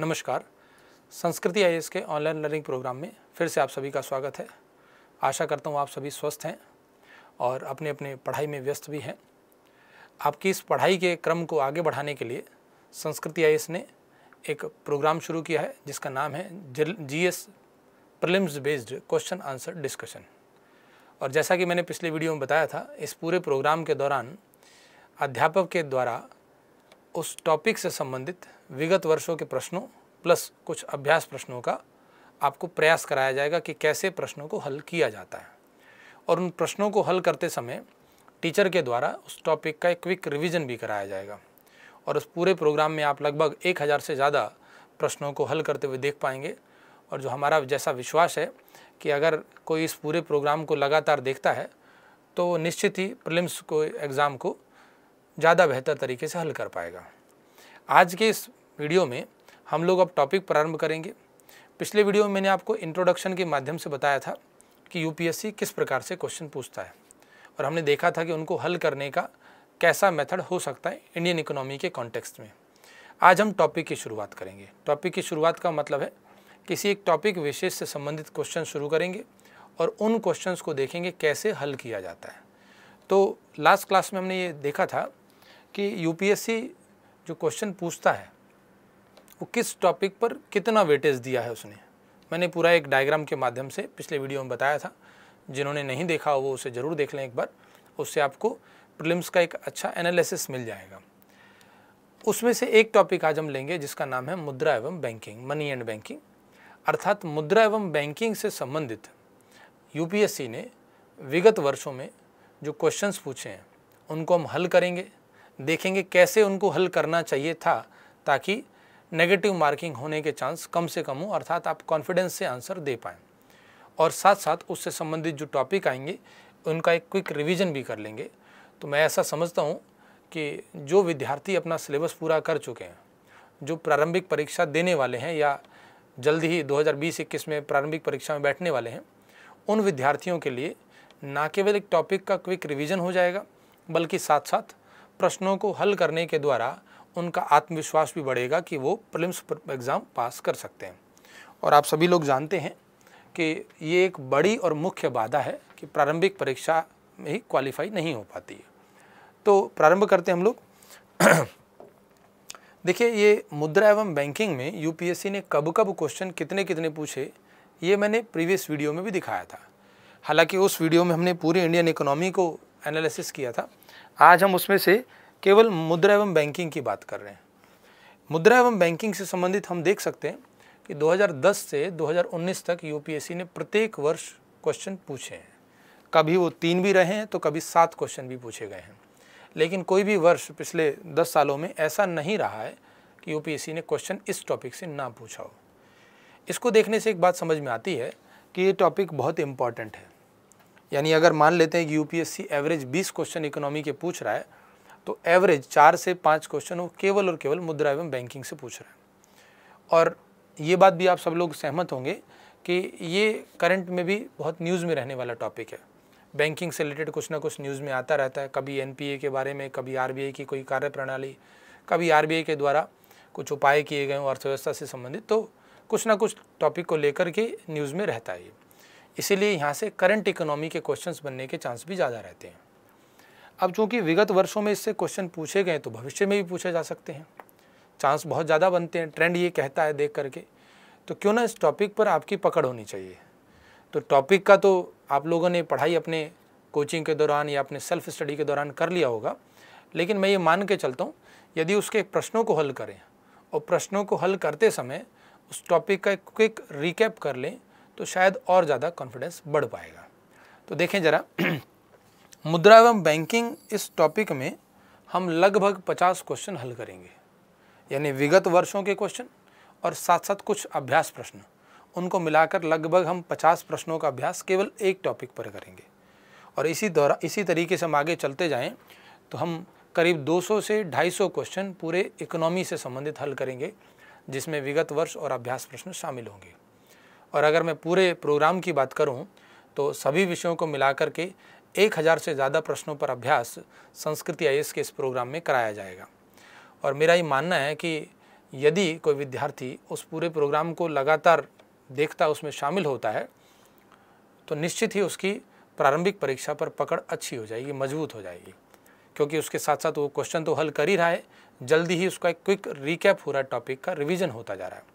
नमस्कार संस्कृति आई के ऑनलाइन लर्निंग प्रोग्राम में फिर से आप सभी का स्वागत है आशा करता हूँ आप सभी स्वस्थ हैं और अपने अपने पढ़ाई में व्यस्त भी हैं आपकी इस पढ़ाई के क्रम को आगे बढ़ाने के लिए संस्कृति आई ने एक प्रोग्राम शुरू किया है जिसका नाम है G S prelims based question answer discussion और जैसा कि मैंने पिछले वीडियो में बताया था इस पूरे प्रोग्राम के दौरान अध्यापक के द्वारा उस टॉपिक से संबंधित विगत वर्षों के प्रश्नों प्लस कुछ अभ्यास प्रश्नों का आपको प्रयास कराया जाएगा कि कैसे प्रश्नों को हल किया जाता है और उन प्रश्नों को हल करते समय टीचर के द्वारा उस टॉपिक का एक क्विक रिवीजन भी कराया जाएगा और उस पूरे प्रोग्राम में आप लगभग एक हज़ार से ज़्यादा प्रश्नों को हल करते हुए देख पाएंगे और जो हमारा जैसा विश्वास है कि अगर कोई इस पूरे प्रोग्राम को लगातार देखता है तो निश्चित ही प्रिलिम्स को एग्ज़ाम को ज़्यादा बेहतर तरीके से हल कर पाएगा आज के इस वीडियो में हम लोग अब टॉपिक प्रारंभ करेंगे पिछले वीडियो में मैंने आपको इंट्रोडक्शन के माध्यम से बताया था कि यूपीएससी किस प्रकार से क्वेश्चन पूछता है और हमने देखा था कि उनको हल करने का कैसा मेथड हो सकता है इंडियन इकोनॉमी के कॉन्टेक्स्ट में आज हम टॉपिक की शुरुआत करेंगे टॉपिक की शुरुआत का मतलब है किसी एक टॉपिक विशेष से संबंधित क्वेश्चन शुरू करेंगे और उन क्वेश्चंस को देखेंगे कैसे हल किया जाता है तो लास्ट क्लास में हमने ये देखा था कि यूपीएससी जो क्वेश्चन पूछता है वो किस टॉपिक पर कितना वेटेज दिया है उसने मैंने पूरा एक डायग्राम के माध्यम से पिछले वीडियो में बताया था जिन्होंने नहीं देखा हो वो उसे ज़रूर देख लें एक बार उससे आपको प्रिलिम्स का एक अच्छा एनालिसिस मिल जाएगा उसमें से एक टॉपिक आज हम लेंगे जिसका नाम है मुद्रा एवं बैंकिंग मनी एंड बैंकिंग अर्थात मुद्रा एवं बैंकिंग से संबंधित यूपीएससी ने विगत वर्षों में जो क्वेश्चंस पूछे हैं उनको हम हल करेंगे देखेंगे कैसे उनको हल करना चाहिए था ताकि नेगेटिव मार्किंग होने के चांस कम से कम हो अर्थात आप कॉन्फिडेंस से आंसर दे पाएँ और साथ साथ उससे संबंधित जो टॉपिक आएंगे उनका एक क्विक रिवीजन भी कर लेंगे तो मैं ऐसा समझता हूँ कि जो विद्यार्थी अपना सिलेबस पूरा कर चुके हैं जो प्रारंभिक परीक्षा देने वाले हैं या जल्द ही 2020-21 में प्रारंभिक परीक्षा में बैठने वाले हैं उन विद्यार्थियों के लिए ना केवल एक टॉपिक का क्विक रिवीजन हो जाएगा बल्कि साथ साथ प्रश्नों को हल करने के द्वारा उनका आत्मविश्वास भी बढ़ेगा कि वो प्रिलिम्स एग्ज़ाम पास कर सकते हैं और आप सभी लोग जानते हैं कि ये एक बड़ी और मुख्य बाधा है कि प्रारंभिक परीक्षा में ही क्वालिफाई नहीं हो पाती है तो प्रारंभ करते हैं हम लोग देखिए ये मुद्रा एवं बैंकिंग में यूपीएससी ने कब कब क्वेश्चन कितने कितने पूछे ये मैंने प्रीवियस वीडियो में भी दिखाया था हालांकि उस वीडियो में हमने पूरी इंडियन इकोनॉमी को एनालिसिस किया था आज हम उसमें से केवल मुद्रा एवं बैंकिंग की बात कर रहे हैं मुद्रा एवं बैंकिंग से संबंधित हम देख सकते हैं कि 2010 से 2019 तक यूपीएससी ने प्रत्येक वर्ष क्वेश्चन पूछे हैं कभी वो तीन भी रहे हैं तो कभी सात क्वेश्चन भी पूछे गए हैं लेकिन कोई भी वर्ष पिछले दस सालों में ऐसा नहीं रहा है कि यू ने क्वेश्चन इस टॉपिक से ना पूछा हो इसको देखने से एक बात समझ में आती है कि ये टॉपिक बहुत इम्पॉर्टेंट है यानी अगर मान लेते हैं कि यूपीएससी एवरेज 20 क्वेश्चन इकोनॉमी के पूछ रहा है तो एवरेज चार से पाँच क्वेश्चन वो केवल और केवल मुद्रा एवं बैंकिंग से पूछ रहा है और ये बात भी आप सब लोग सहमत होंगे कि ये करंट में भी बहुत न्यूज़ में रहने वाला टॉपिक है बैंकिंग से रिलेटेड कुछ ना कुछ न्यूज़ में आता रहता है कभी एन के बारे में कभी आर की कोई कार्यप्रणाली कभी आर के द्वारा कुछ उपाय किए गए अर्थव्यवस्था से संबंधित तो कुछ ना कुछ टॉपिक को लेकर के न्यूज़ में रहता है ये इसीलिए यहाँ से करंट इकोनॉमी के क्वेश्चंस बनने के चांस भी ज़्यादा रहते हैं अब चूँकि विगत वर्षों में इससे क्वेश्चन पूछे गए तो भविष्य में भी पूछे जा सकते हैं चांस बहुत ज़्यादा बनते हैं ट्रेंड ये कहता है देख करके तो क्यों ना इस टॉपिक पर आपकी पकड़ होनी चाहिए तो टॉपिक का तो आप लोगों ने पढ़ाई अपने कोचिंग के दौरान या अपने सेल्फ स्टडी के दौरान कर लिया होगा लेकिन मैं ये मान के चलता हूँ यदि उसके प्रश्नों को हल करें और प्रश्नों को हल करते समय उस टॉपिक का एक क्विक रिकैप कर लें तो शायद और ज़्यादा कॉन्फिडेंस बढ़ पाएगा तो देखें ज़रा मुद्रा एवं बैंकिंग इस टॉपिक में हम लगभग पचास क्वेश्चन हल करेंगे यानी विगत वर्षों के क्वेश्चन और साथ साथ कुछ अभ्यास प्रश्न उनको मिलाकर लगभग हम पचास प्रश्नों का अभ्यास केवल एक टॉपिक पर करेंगे और इसी दौरा इसी तरीके से हम आगे चलते जाएं तो हम करीब 200 से 250 क्वेश्चन पूरे इकोनॉमी से संबंधित हल करेंगे जिसमें विगत वर्ष और अभ्यास प्रश्न शामिल होंगे और अगर मैं पूरे प्रोग्राम की बात करूँ तो सभी विषयों को मिलाकर के एक हज़ार से ज़्यादा प्रश्नों पर अभ्यास संस्कृति आई के इस प्रोग्राम में कराया जाएगा और मेरा ये मानना है कि यदि कोई विद्यार्थी उस पूरे प्रोग्राम को लगातार देखता उसमें शामिल होता है तो निश्चित ही उसकी प्रारंभिक परीक्षा पर पकड़ अच्छी हो जाएगी मजबूत हो जाएगी क्योंकि उसके साथ साथ वो क्वेश्चन तो हल कर ही रहा है जल्दी ही उसका एक क्विक रिकैप हो रहा है टॉपिक का रिविज़न होता जा रहा है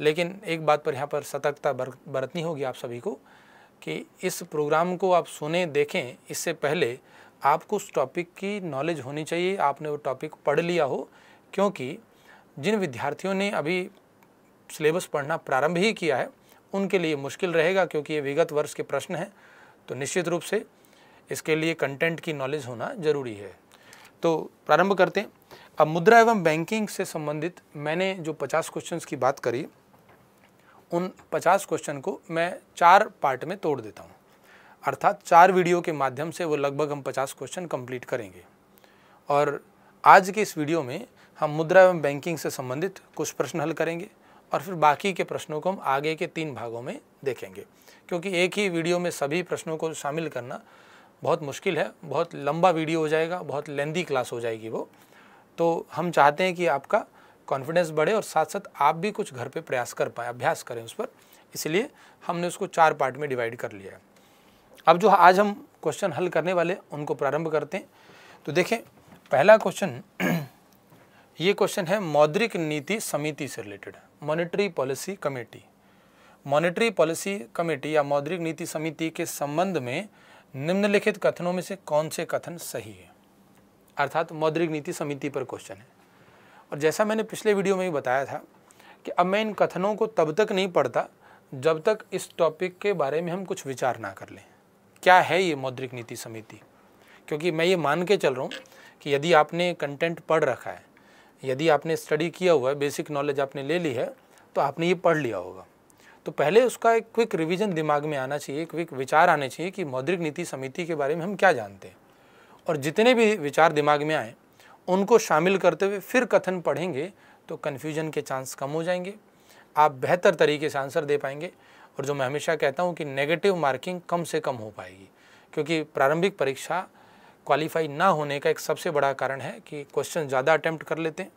लेकिन एक बात पर यहाँ पर सतर्कता बरतनी होगी आप सभी को कि इस प्रोग्राम को आप सुने देखें इससे पहले आपको उस टॉपिक की नॉलेज होनी चाहिए आपने वो टॉपिक पढ़ लिया हो क्योंकि जिन विद्यार्थियों ने अभी सिलेबस पढ़ना प्रारंभ ही किया है उनके लिए मुश्किल रहेगा क्योंकि ये विगत वर्ष के प्रश्न हैं तो निश्चित रूप से इसके लिए कंटेंट की नॉलेज होना जरूरी है तो प्रारंभ करते हैं अब मुद्रा एवं बैंकिंग से संबंधित मैंने जो 50 क्वेश्चंस की बात करी उन पचास क्वेश्चन को मैं चार पार्ट में तोड़ देता हूँ अर्थात चार वीडियो के माध्यम से वो लगभग हम पचास क्वेश्चन कंप्लीट करेंगे और आज के इस वीडियो में हम मुद्रा एवं बैंकिंग से संबंधित कुछ प्रश्न हल करेंगे और फिर बाकी के प्रश्नों को हम आगे के तीन भागों में देखेंगे क्योंकि एक ही वीडियो में सभी प्रश्नों को शामिल करना बहुत मुश्किल है बहुत लंबा वीडियो हो जाएगा बहुत लेंदी क्लास हो जाएगी वो तो हम चाहते हैं कि आपका कॉन्फिडेंस बढ़े और साथ साथ आप भी कुछ घर पे प्रयास कर पाए अभ्यास करें उस पर इसलिए हमने उसको चार पार्ट में डिवाइड कर लिया है अब जो आज हम क्वेश्चन हल करने वाले उनको प्रारंभ करते हैं तो देखें पहला क्वेश्चन ये क्वेश्चन है मौद्रिक नीति समिति से related monetary policy committee monetary policy committee या मौद्रिक नीति समिति के संबंध में निम्नलिखित कथनों में से कौन से कथन सही है अर्थात मौद्रिक नीति समिति पर क्वेश्चन है और जैसा मैंने पिछले वीडियो में भी बताया था कि अब मैं इन कथनों को तब तक नहीं पढ़ता जब तक इस टॉपिक के बारे में हम कुछ विचार ना कर लें क्या है ये मौद्रिक नीति समिति क्योंकि मैं ये मान के चल रहा हूँ कि यदि आपने कंटेंट पढ़ रखा है यदि आपने स्टडी किया हुआ है बेसिक नॉलेज आपने ले ली है तो आपने ये पढ़ लिया होगा तो पहले उसका एक क्विक रिवीजन दिमाग में आना चाहिए क्विक विचार आने चाहिए कि मौद्रिक नीति समिति के बारे में हम क्या जानते हैं और जितने भी विचार दिमाग में आए उनको शामिल करते हुए फिर कथन पढ़ेंगे तो कन्फ्यूजन के चांस कम हो जाएंगे आप बेहतर तरीके से आंसर दे पाएंगे और जो मैं हमेशा कहता हूँ कि नेगेटिव मार्किंग कम से कम हो पाएगी क्योंकि प्रारंभिक परीक्षा क्वालिफाई ना होने का एक सबसे बड़ा कारण है कि क्वेश्चन ज़्यादा अटैम्प्ट कर लेते हैं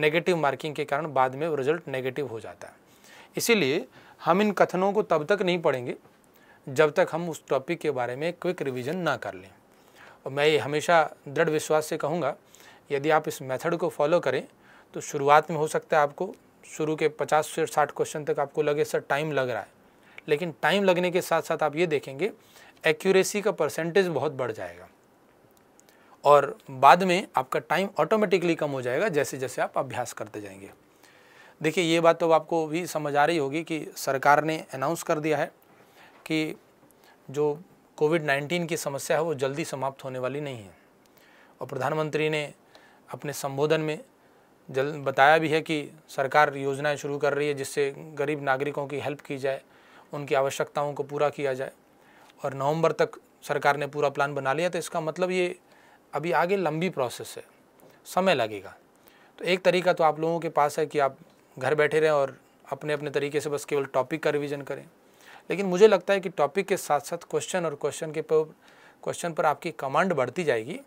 नेगेटिव मार्किंग के कारण बाद में रिजल्ट नेगेटिव हो जाता है इसीलिए हम इन कथनों को तब तक नहीं पढ़ेंगे जब तक हम उस टॉपिक के बारे में क्विक रिवीजन ना कर लें और मैं ये हमेशा दृढ़ विश्वास से कहूँगा यदि आप इस मेथड को फॉलो करें तो शुरुआत में हो सकता है आपको शुरू के 50 से 60 क्वेश्चन तक आपको लगे सर टाइम लग रहा है लेकिन टाइम लगने के साथ साथ आप ये देखेंगे एक्यूरेसी का परसेंटेज बहुत बढ़ जाएगा और बाद में आपका टाइम ऑटोमेटिकली कम हो जाएगा जैसे जैसे आप अभ्यास करते जाएंगे देखिए ये बात तो आपको भी समझ आ रही होगी कि सरकार ने अनाउंस कर दिया है कि जो कोविड 19 की समस्या है वो जल्दी समाप्त होने वाली नहीं है और प्रधानमंत्री ने अपने संबोधन में जल बताया भी है कि सरकार योजनाएं शुरू कर रही है जिससे गरीब नागरिकों की हेल्प की जाए उनकी आवश्यकताओं को पूरा किया जाए और नवंबर तक सरकार ने पूरा प्लान बना लिया तो इसका मतलब ये अभी आगे लंबी प्रोसेस है समय लगेगा तो एक तरीका तो आप लोगों के पास है कि आप घर बैठे रहें और अपने अपने तरीके से बस केवल टॉपिक का रिविज़न करें लेकिन मुझे लगता है कि टॉपिक के साथ साथ क्वेश्चन और क्वेश्चन के पर क्वेश्चन पर आपकी कमांड बढ़ती जाएगी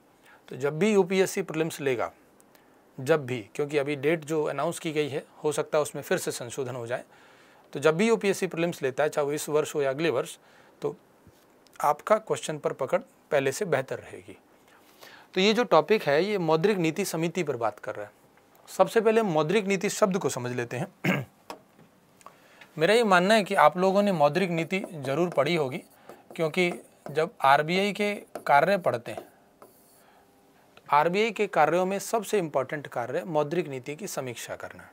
तो जब भी यूपीएससी प्रीलिम्स लेगा जब भी क्योंकि अभी डेट जो अनाउंस की गई है हो सकता है उसमें फिर से संशोधन हो जाए तो जब भी यूपीएससी प्रीलिम्स लेता है चाहे वो इस वर्ष हो या अगले वर्ष तो आपका क्वेश्चन पर पकड़ पहले से बेहतर रहेगी तो ये जो टॉपिक है ये मौद्रिक नीति समिति पर बात कर रहा है सबसे पहले मौद्रिक नीति शब्द को समझ लेते हैं मेरा ये मानना है कि आप लोगों ने मौद्रिक नीति जरूर पढ़ी होगी क्योंकि जब आरबीआई के कार्य पढ़ते हैं आरबीआई के कार्यों में सबसे इम्पॉर्टेंट कार्य मौद्रिक नीति की समीक्षा करना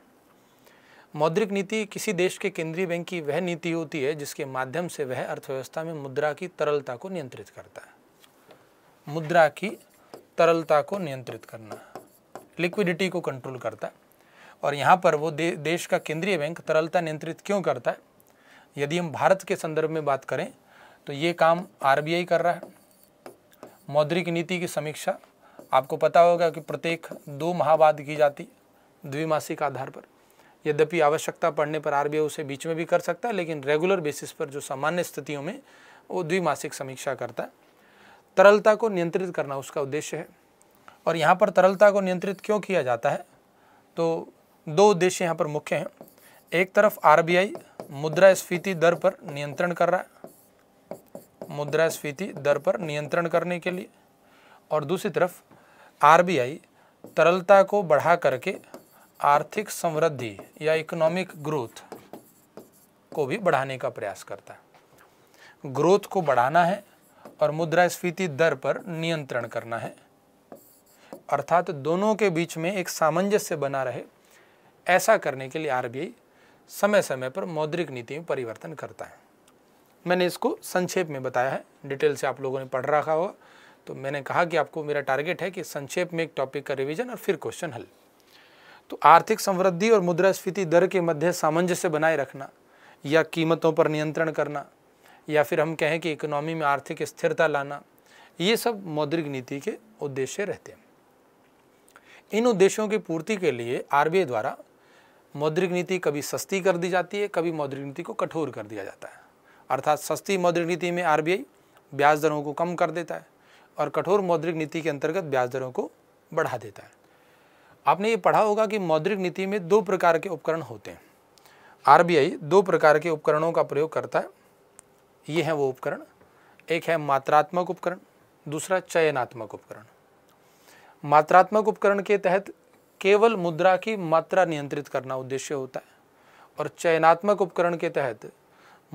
मौद्रिक नीति किसी देश के केंद्रीय बैंक की वह नीति होती है जिसके माध्यम से वह अर्थव्यवस्था में मुद्रा की तरलता को नियंत्रित करता है मुद्रा की तरलता को नियंत्रित करना लिक्विडिटी को कंट्रोल करता है और यहाँ पर वो दे, देश का केंद्रीय बैंक तरलता नियंत्रित क्यों करता है यदि हम भारत के संदर्भ में बात करें तो ये काम आरबीआई कर रहा है मौद्रिक नीति की समीक्षा आपको पता होगा कि प्रत्येक दो महावाद की जाती द्विमासिक आधार पर यद्यपि आवश्यकता पड़ने पर आरबीआई उसे बीच में भी कर सकता है लेकिन रेगुलर बेसिस पर जो सामान्य स्थितियों में वो द्विमासिक समीक्षा करता है तरलता को नियंत्रित करना उसका उद्देश्य है और यहाँ पर तरलता को नियंत्रित क्यों किया जाता है तो दो उद्देश्य यहाँ पर मुख्य हैं एक तरफ आर मुद्रा मुद्रास्फीति दर पर नियंत्रण कर रहा है मुद्रास्फीति दर पर नियंत्रण करने के लिए और दूसरी तरफ आरबीआई तरलता को बढ़ा करके आर्थिक समृद्धि या इकोनॉमिक ग्रोथ को भी बढ़ाने का प्रयास करता है ग्रोथ को बढ़ाना है और मुद्रास्फीति दर पर नियंत्रण करना है अर्थात दोनों के बीच में एक सामंजस्य बना रहे ऐसा करने के लिए आरबीआई समय समय पर मौद्रिक नीति में परिवर्तन करता है मैंने इसको संक्षेप में बताया है डिटेल से आप लोगों ने पढ़ रखा होगा तो मैंने कहा कि आपको मेरा टारगेट है कि संक्षेप में एक टॉपिक का रिविजन और फिर क्वेश्चन हल तो आर्थिक समृद्धि और मुद्रास्फीति दर के मध्य सामंजस्य बनाए रखना या कीमतों पर नियंत्रण करना या फिर हम कहें कि इकोनॉमी में आर्थिक स्थिरता लाना ये सब मौद्रिक नीति के उद्देश्य रहते हैं इन उद्देश्यों की पूर्ति के लिए आरबीआई द्वारा मौद्रिक नीति कभी सस्ती कर दी जाती है कभी मौद्रिक नीति को कठोर कर दिया जाता है अर्थात सस्ती मौद्रिक नीति में आरबीआई ब्याज दरों को कम कर देता है और कठोर मौद्रिक नीति के अंतर्गत ब्याज दरों को बढ़ा देता है आपने ये पढ़ा होगा कि मौद्रिक नीति में दो प्रकार के उपकरण होते हैं आरबीआई दो प्रकार के उपकरणों का प्रयोग करता है ये हैं वो उपकरण एक है मात्रात्मक उपकरण दूसरा चयनात्मक उपकरण मात्रात्मक उपकरण के तहत केवल मुद्रा की मात्रा नियंत्रित करना उद्देश्य होता है और चयनात्मक उपकरण के तहत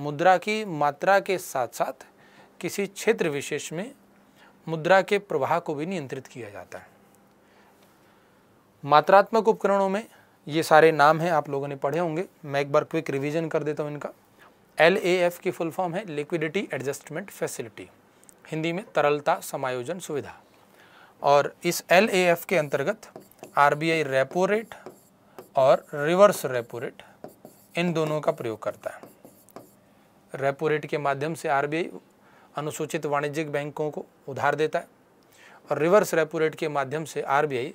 मुद्रा की मात्रा के साथ साथ किसी क्षेत्र विशेष में मुद्रा के प्रवाह को भी नियंत्रित किया जाता है मात्रात्मक उपकरणों में ये सारे नाम हैं आप लोगों ने पढ़े होंगे मैं एक बार क्विक रिवीजन कर देता हूँ इनका एल ए एफ की फुल फॉर्म है लिक्विडिटी एडजस्टमेंट फैसिलिटी हिंदी में तरलता समायोजन सुविधा और इस एल ए एफ के अंतर्गत R B I repo rate और रिवर्स रेपो रेट इन दोनों का प्रयोग करता है रेपो रेट के माध्यम से आर बी आई अनुसूचित वाणिज्यिक बैंकों को उधार देता है और रिवर्स रेपो रेट के माध्यम से आरबीआई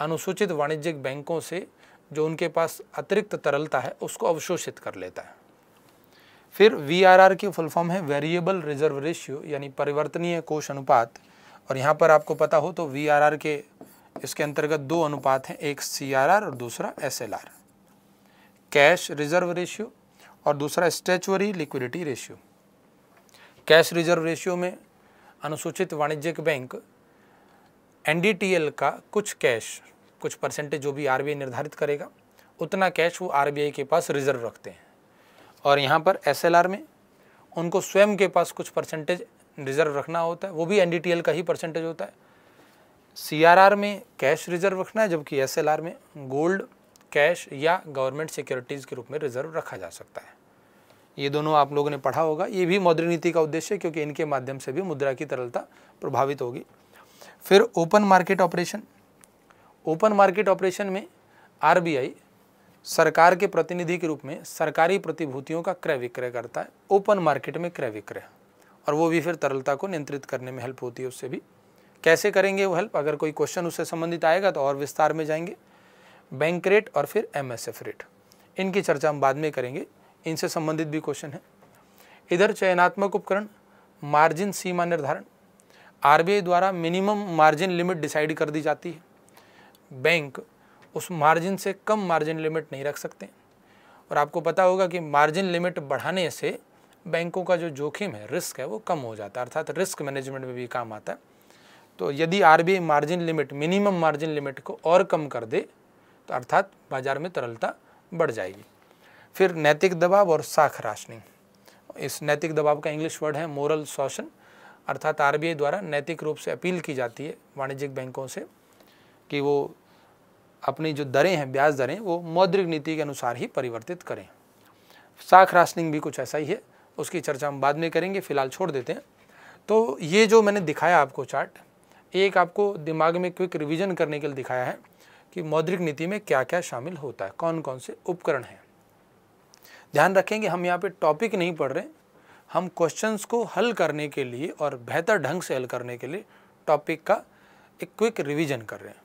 अनुसूचित वाणिज्यिक बैंकों से जो उनके पास अतिरिक्त तरलता है उसको अवशोषित कर लेता है फिर वीआरआर की फुल फॉर्म है वेरिएबल रिजर्व रेशियो यानी परिवर्तनीय कोष अनुपात और यहाँ पर आपको पता हो तो वीआरआर के इसके अंतर्गत दो अनुपात हैं एक सीआरआर और दूसरा एसएलआर कैश रिजर्व रेशियो और दूसरा statutory liquidity ratio cash reserve ratio में अनुसूचित वाणिज्यिक बैंक एनडीटीएल का कुछ कैश कुछ परसेंटेज जो भी आरबीआई निर्धारित करेगा उतना कैश वो आरबीआई के पास रिजर्व रखते हैं और यहाँ पर एसएलआर में उनको स्वयं के पास कुछ परसेंटेज रिजर्व रखना होता है वो भी एनडीटीएल का ही परसेंटेज होता है सीआरआर में कैश रिजर्व रखना है जबकि एस में गोल्ड कैश या गवर्नमेंट सिक्योरिटीज़ के रूप में रिजर्व रखा जा सकता है ये दोनों आप लोगों ने पढ़ा होगा ये भी मौद्रिक नीति का उद्देश्य है क्योंकि इनके माध्यम से भी मुद्रा की तरलता प्रभावित होगी फिर open market operation open market operation में आर सरकार के प्रतिनिधि के रूप में सरकारी प्रतिभूतियों का क्रय विक्रय करता है ओपन मार्केट में क्रय विक्रय और वो भी फिर तरलता को नियंत्रित करने में हेल्प होती है उससे भी कैसे करेंगे वो हेल्प अगर कोई क्वेश्चन उससे संबंधित आएगा तो और विस्तार में जाएंगे बैंक रेट और फिर एमएसएफ रेट इनकी चर्चा हम बाद में करेंगे इनसे संबंधित भी क्वेश्चन है इधर चयनात्मक उपकरण मार्जिन सीमा निर्धारण आरबीआई द्वारा मिनिमम मार्जिन लिमिट डिसाइड कर दी जाती है बैंक उस मार्जिन से कम मार्जिन लिमिट नहीं रख सकते और आपको पता होगा कि मार्जिन लिमिट बढ़ाने से बैंकों का जो जोखिम है रिस्क है वो कम हो जाता है अर्थात रिस्क मैनेजमेंट में भी काम आता है तो यदि RBI margin limit minimum margin limit को और कम कर दे तो अर्थात बाजार में तरलता बढ़ जाएगी फिर नैतिक दबाव और साख राशनिंग इस नैतिक दबाव का इंग्लिश वर्ड है मोरल शोषण अर्थात आरबीआई द्वारा नैतिक रूप से अपील की जाती है वाणिज्यिक बैंकों से कि वो अपनी जो दरें हैं ब्याज दरें वो मौद्रिक नीति के अनुसार ही परिवर्तित करें साख राशनिंग भी कुछ ऐसा ही है उसकी चर्चा हम बाद में करेंगे फिलहाल छोड़ देते हैं तो ये जो मैंने दिखाया आपको चार्ट एक आपको दिमाग में क्विक रिवीजन करने के लिए दिखाया है कि मौद्रिक नीति में क्या क्या शामिल होता है कौन कौन से उपकरण हैं ध्यान रखेंगे हम यहाँ पे टॉपिक नहीं पढ़ रहे हम क्वेश्चंस को हल करने के लिए और बेहतर ढंग से हल करने के लिए टॉपिक का एक क्विक रिवीजन कर रहे हैं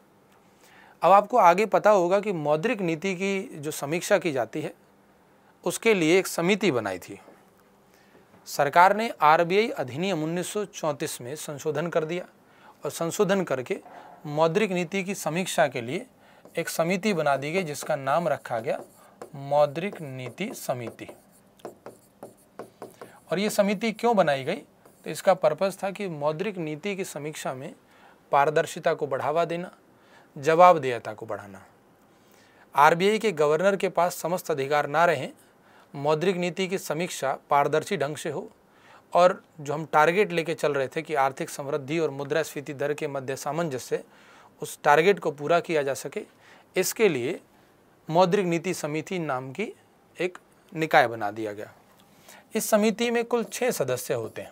अब आपको आगे पता होगा कि मौद्रिक नीति की जो समीक्षा की जाती है उसके लिए एक समिति बनाई थी सरकार ने आरबीआई अधिनियम 1934 में संशोधन कर दिया और संशोधन करके मौद्रिक नीति की समीक्षा के लिए एक समिति बना दी गई जिसका नाम रखा गया मौद्रिक नीति समिति और ये समिति क्यों बनाई गई तो इसका पर्पज़ था कि मौद्रिक नीति की समीक्षा में पारदर्शिता को बढ़ावा देना जवाबदेहता को बढ़ाना आरबीआई के गवर्नर के पास समस्त अधिकार ना रहें मौद्रिक नीति की समीक्षा पारदर्शी ढंग से हो और जो हम टारगेट लेके चल रहे थे कि आर्थिक समृद्धि और मुद्रास्फीति दर के मध्य सामंजस्य उस टारगेट को पूरा किया जा सके इसके लिए मौद्रिक नीति समिति नाम की एक निकाय बना दिया गया इस समिति में कुल छः सदस्य होते हैं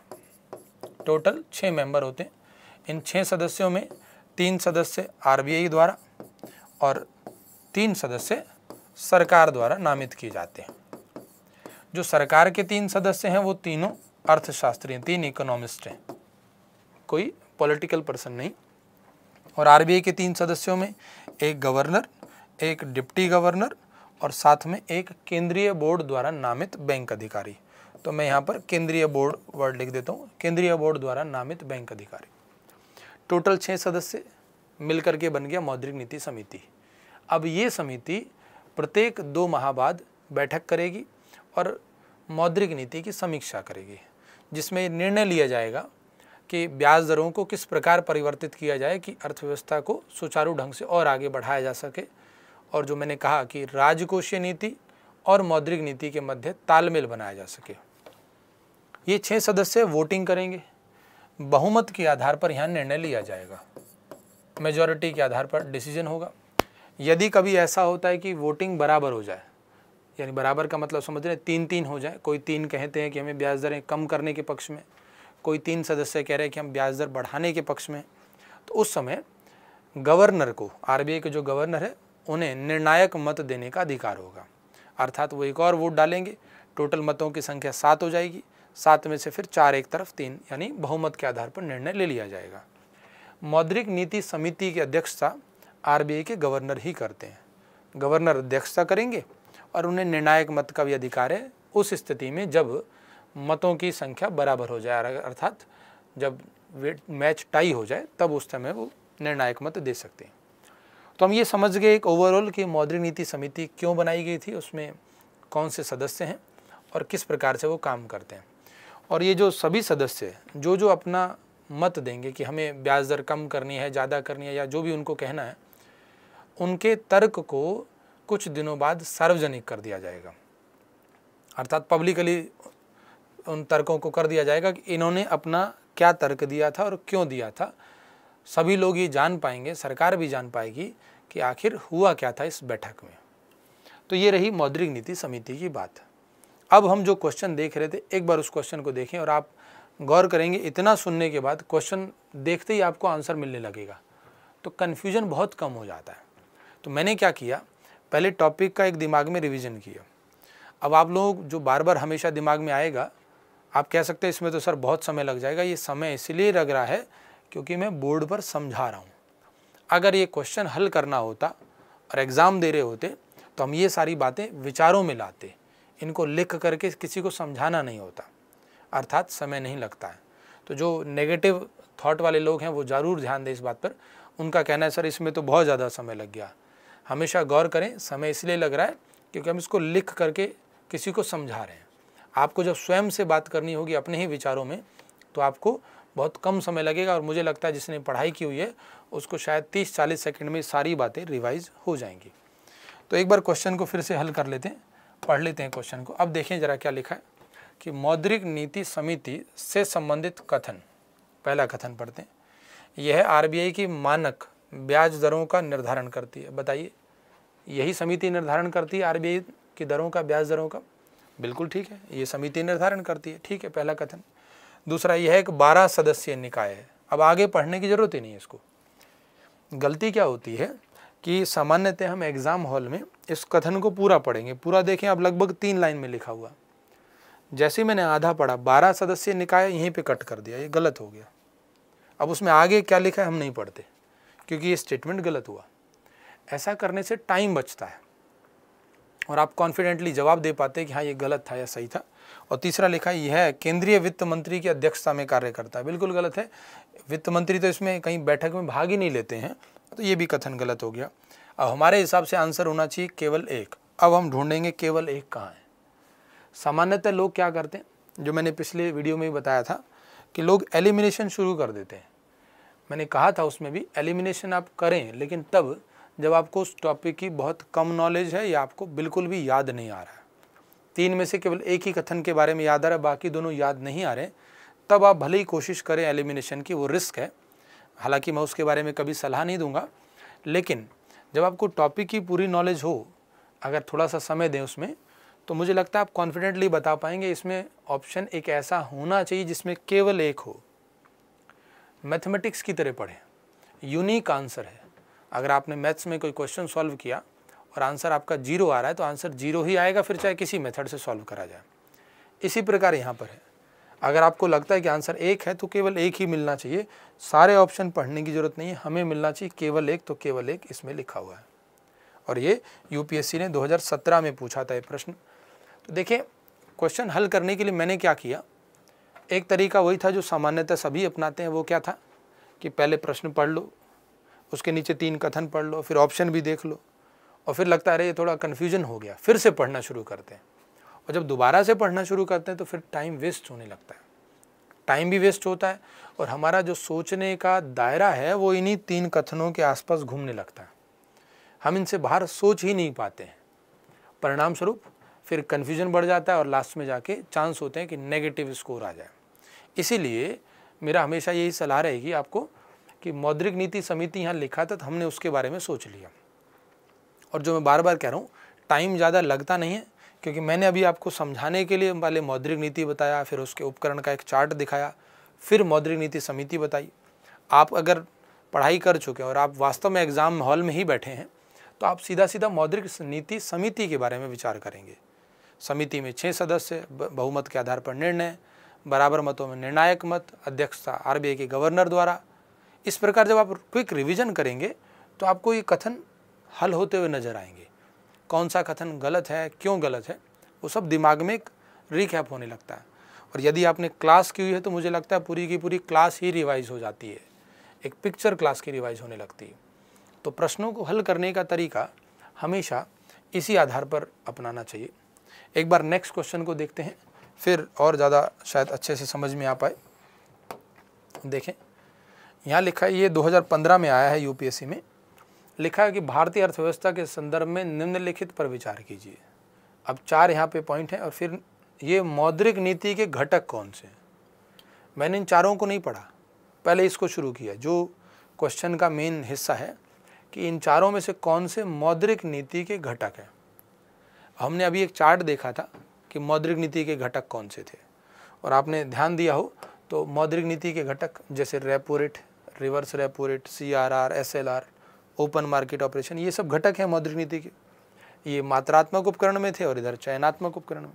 टोटल छः मेंबर होते हैं इन छः सदस्यों में तीन सदस्य आरबीआई द्वारा और तीन सदस्य सरकार द्वारा नामित किए जाते हैं जो सरकार के तीन सदस्य हैं वो तीनों अर्थशास्त्री हैं तीन इकोनॉमिस्ट हैं कोई पॉलिटिकल पर्सन नहीं और आरबीआई के तीन सदस्यों में एक गवर्नर एक डिप्टी गवर्नर और साथ में एक केंद्रीय बोर्ड द्वारा नामित बैंक अधिकारी तो मैं यहाँ पर केंद्रीय बोर्ड वर्ड लिख देता हूँ केंद्रीय बोर्ड द्वारा नामित बैंक अधिकारी टोटल छः सदस्य मिलकर के बन गया मौद्रिक नीति समिति अब ये समिति प्रत्येक दो माह बाद बैठक करेगी और मौद्रिक नीति की समीक्षा करेगी जिसमें निर्णय लिया जाएगा कि ब्याज दरों को किस प्रकार परिवर्तित किया जाए कि अर्थव्यवस्था को सुचारू ढंग से और आगे बढ़ाया जा सके और जो मैंने कहा कि राजकोषीय नीति और मौद्रिक नीति के मध्य तालमेल बनाया जा सके ये छह सदस्य वोटिंग करेंगे बहुमत के आधार पर यहाँ निर्णय लिया जाएगा मेजॉरिटी के आधार पर डिसीजन होगा यदि कभी ऐसा होता है कि वोटिंग बराबर हो जाए यानी बराबर का मतलब समझ रहे हैं तीन तीन हो जाए कोई तीन कहते हैं कि हमें ब्याज दरें कम करने के पक्ष में कोई तीन सदस्य कह रहे हैं कि हम ब्याज दर बढ़ाने के पक्ष में तो उस समय गवर्नर को आर के जो गवर्नर है उन्हें निर्णायक मत देने का अधिकार होगा अर्थात वो एक और वोट डालेंगे टोटल मतों की संख्या सात हो जाएगी सात में से फिर चार एक तरफ तीन यानी बहुमत के आधार पर निर्णय ले लिया जाएगा मौद्रिक नीति समिति की अध्यक्षता आर के गवर्नर ही करते हैं गवर्नर अध्यक्षता करेंगे और उन्हें निर्णायक मत का भी अधिकार है उस स्थिति में जब मतों की संख्या बराबर हो जाए अर्थात जब मैच टाई हो जाए तब उस समय वो निर्णायक मत दे सकते हैं तो हम ये समझ गए एक ओवरऑल कि मौद्रिक नीति समिति क्यों बनाई गई थी उसमें कौन से सदस्य हैं और किस प्रकार से वो काम करते हैं और ये जो सभी सदस्य जो जो अपना मत देंगे कि हमें ब्याज दर कम करनी है ज़्यादा करनी है या जो भी उनको कहना है उनके तर्क को कुछ दिनों बाद सार्वजनिक कर दिया जाएगा अर्थात पब्लिकली उन तर्कों को कर दिया जाएगा कि इन्होंने अपना क्या तर्क दिया था और क्यों दिया था सभी लोग ये जान पाएंगे सरकार भी जान पाएगी कि आखिर हुआ क्या था इस बैठक में तो ये रही मौद्रिक नीति समिति की बात अब हम जो क्वेश्चन देख रहे थे एक बार उस क्वेश्चन को देखें और आप गौर करेंगे इतना सुनने के बाद क्वेश्चन देखते ही आपको आंसर मिलने लगेगा तो कन्फ्यूजन बहुत कम हो जाता है तो मैंने क्या किया पहले टॉपिक का एक दिमाग में रिविज़न किया अब आप लोग जो बार बार हमेशा दिमाग में आएगा आप कह सकते हैं इसमें तो सर बहुत समय लग जाएगा ये समय इसलिए लग रहा है क्योंकि मैं बोर्ड पर समझा रहा हूँ अगर ये क्वेश्चन हल करना होता और एग्ज़ाम दे रहे होते तो हम ये सारी बातें विचारों में लाते इनको लिख करके किसी को समझाना नहीं होता अर्थात समय नहीं लगता है तो जो नेगेटिव थाट वाले लोग हैं वो ज़रूर ध्यान दें इस बात पर उनका कहना है सर इसमें तो बहुत ज़्यादा समय लग गया हमेशा गौर करें समय इसलिए लग रहा है क्योंकि हम इसको लिख करके किसी को समझा रहे हैं आपको जब स्वयं से बात करनी होगी अपने ही विचारों में तो आपको बहुत कम समय लगेगा और मुझे लगता है जिसने पढ़ाई की हुई है उसको शायद 30-40 सेकंड में सारी बातें रिवाइज हो जाएंगी तो एक बार क्वेश्चन को फिर से हल कर लेते हैं पढ़ लेते हैं क्वेश्चन को अब देखें जरा क्या लिखा है कि मौद्रिक नीति समिति से संबंधित कथन पहला कथन पढ़ते हैं यह आर की मानक ब्याज दरों का निर्धारण करती है बताइए यही समिति निर्धारण करती है आर की दरों का ब्याज दरों का बिल्कुल ठीक है ये समिति निर्धारण करती है ठीक है पहला कथन दूसरा यह एक बारह सदस्यीय निकाय है अब आगे पढ़ने की जरूरत ही नहीं है इसको गलती क्या होती है कि सामान्यतः हम एग्ज़ाम हॉल में इस कथन को पूरा पढ़ेंगे पूरा देखें अब लगभग तीन लाइन में लिखा हुआ जैसे ही मैंने आधा पढ़ा बारह सदस्य निकाय यहीं पे कट कर दिया ये गलत हो गया अब उसमें आगे क्या लिखा है हम नहीं पढ़ते क्योंकि ये स्टेटमेंट गलत हुआ ऐसा करने से टाइम बचता है और आप कॉन्फिडेंटली जवाब दे पाते हैं कि हाँ ये गलत था या सही था और तीसरा लिखा यह है केंद्रीय वित्त मंत्री की अध्यक्षता में कार्य करता है बिल्कुल गलत है वित्त मंत्री तो इसमें कहीं बैठक में भाग ही नहीं लेते हैं तो ये भी कथन गलत हो गया अब हमारे हिसाब से आंसर होना चाहिए केवल एक अब हम ढूंढेंगे केवल एक कहाँ है सामान्यतः लोग क्या करते हैं जो मैंने पिछले वीडियो में भी बताया था कि लोग एलिमिनेशन शुरू कर देते हैं मैंने कहा था उसमें भी एलिमिनेशन आप करें लेकिन तब जब आपको उस टॉपिक की बहुत कम नॉलेज है या आपको बिल्कुल भी याद नहीं आ रहा है तीन में से केवल एक ही कथन के बारे में याद आ रहा है बाकी दोनों याद नहीं आ रहे तब आप भले ही कोशिश करें एलिमिनेशन की वो रिस्क है हालांकि मैं उसके बारे में कभी सलाह नहीं दूंगा लेकिन जब आपको टॉपिक की पूरी नॉलेज हो अगर थोड़ा सा समय दें उसमें तो मुझे लगता है आप कॉन्फिडेंटली बता पाएंगे इसमें ऑप्शन एक ऐसा होना चाहिए जिसमें केवल एक हो मैथमेटिक्स की तरह पढ़ें यूनिक आंसर है अगर आपने मैथ्स में कोई क्वेश्चन सॉल्व किया और आंसर आपका जीरो आ रहा है तो आंसर जीरो ही आएगा फिर चाहे किसी मेथड से सॉल्व करा जाए इसी प्रकार यहाँ पर है अगर आपको लगता है कि आंसर एक है तो केवल एक ही मिलना चाहिए सारे ऑप्शन पढ़ने की ज़रूरत नहीं है हमें मिलना चाहिए केवल एक तो केवल एक इसमें लिखा हुआ है और ये यूपीएससी ने 2017 में पूछा था ये प्रश्न तो देखिए क्वेश्चन हल करने के लिए मैंने क्या किया एक तरीका वही था जो सामान्यतः सभी अपनाते हैं वो क्या था कि पहले प्रश्न पढ़ लो उसके नीचे तीन कथन पढ़ लो फिर ऑप्शन भी देख लो और फिर लगता है अरे ये थोड़ा कन्फ्यूजन हो गया फिर से पढ़ना शुरू करते हैं और जब दोबारा से पढ़ना शुरू करते हैं तो फिर टाइम वेस्ट होने लगता है टाइम भी वेस्ट होता है और हमारा जो सोचने का दायरा है वो इन्हीं तीन कथनों के आसपास घूमने लगता है हम इनसे बाहर सोच ही नहीं पाते हैं परिणाम स्वरूप फिर कन्फ्यूजन बढ़ जाता है और लास्ट में जाके चांस होते हैं कि नेगेटिव स्कोर आ जाए इसीलिए मेरा हमेशा यही सलाह रहेगी आपको कि मौद्रिक नीति समिति यहाँ लिखा था तो हमने उसके बारे में सोच लिया और जो मैं बार बार कह रहा हूँ टाइम ज़्यादा लगता नहीं है क्योंकि मैंने अभी आपको समझाने के लिए पहले मौद्रिक नीति बताया फिर उसके उपकरण का एक चार्ट दिखाया फिर मौद्रिक नीति समिति बताई आप अगर पढ़ाई कर चुके हैं और आप वास्तव में एग्ज़ाम हॉल में ही बैठे हैं तो आप सीधा सीधा मौद्रिक नीति समिति के बारे में विचार करेंगे समिति में छः सदस्य बहुमत के आधार पर निर्णय बराबर मतों में निर्णायक मत अध्यक्षता आर के गवर्नर द्वारा इस प्रकार जब आप क्विक रिविजन करेंगे तो आपको ये कथन हल होते हुए नजर आएंगे कौन सा कथन गलत है क्यों गलत है वो सब दिमाग में एक रिकैप होने लगता है और यदि आपने क्लास की हुई है तो मुझे लगता है पूरी की पूरी क्लास ही रिवाइज हो जाती है एक पिक्चर क्लास की रिवाइज होने लगती है तो प्रश्नों को हल करने का तरीका हमेशा इसी आधार पर अपनाना चाहिए एक बार नेक्स्ट क्वेश्चन को देखते हैं फिर और ज़्यादा शायद अच्छे से समझ में आ पाए देखें यहाँ लिखा है ये 2015 में आया है यूपीएससी में लिखा है कि भारतीय अर्थव्यवस्था के संदर्भ में निम्नलिखित पर विचार कीजिए अब चार यहाँ पे पॉइंट हैं और फिर ये मौद्रिक नीति के घटक कौन से हैं मैंने इन चारों को नहीं पढ़ा पहले इसको शुरू किया जो क्वेश्चन का मेन हिस्सा है कि इन चारों में से कौन से मौद्रिक नीति के घटक हैं हमने अभी एक चार्ट देखा था कि मौद्रिक नीति के घटक कौन से थे और आपने ध्यान दिया हो तो मौद्रिक नीति के घटक जैसे repo rate reverse repo rate C R R S L R open market operation ये सब घटक हैं मौद्रिक नीति के ये मात्रात्मक उपकरण में थे और इधर चयनात्मक उपकरण में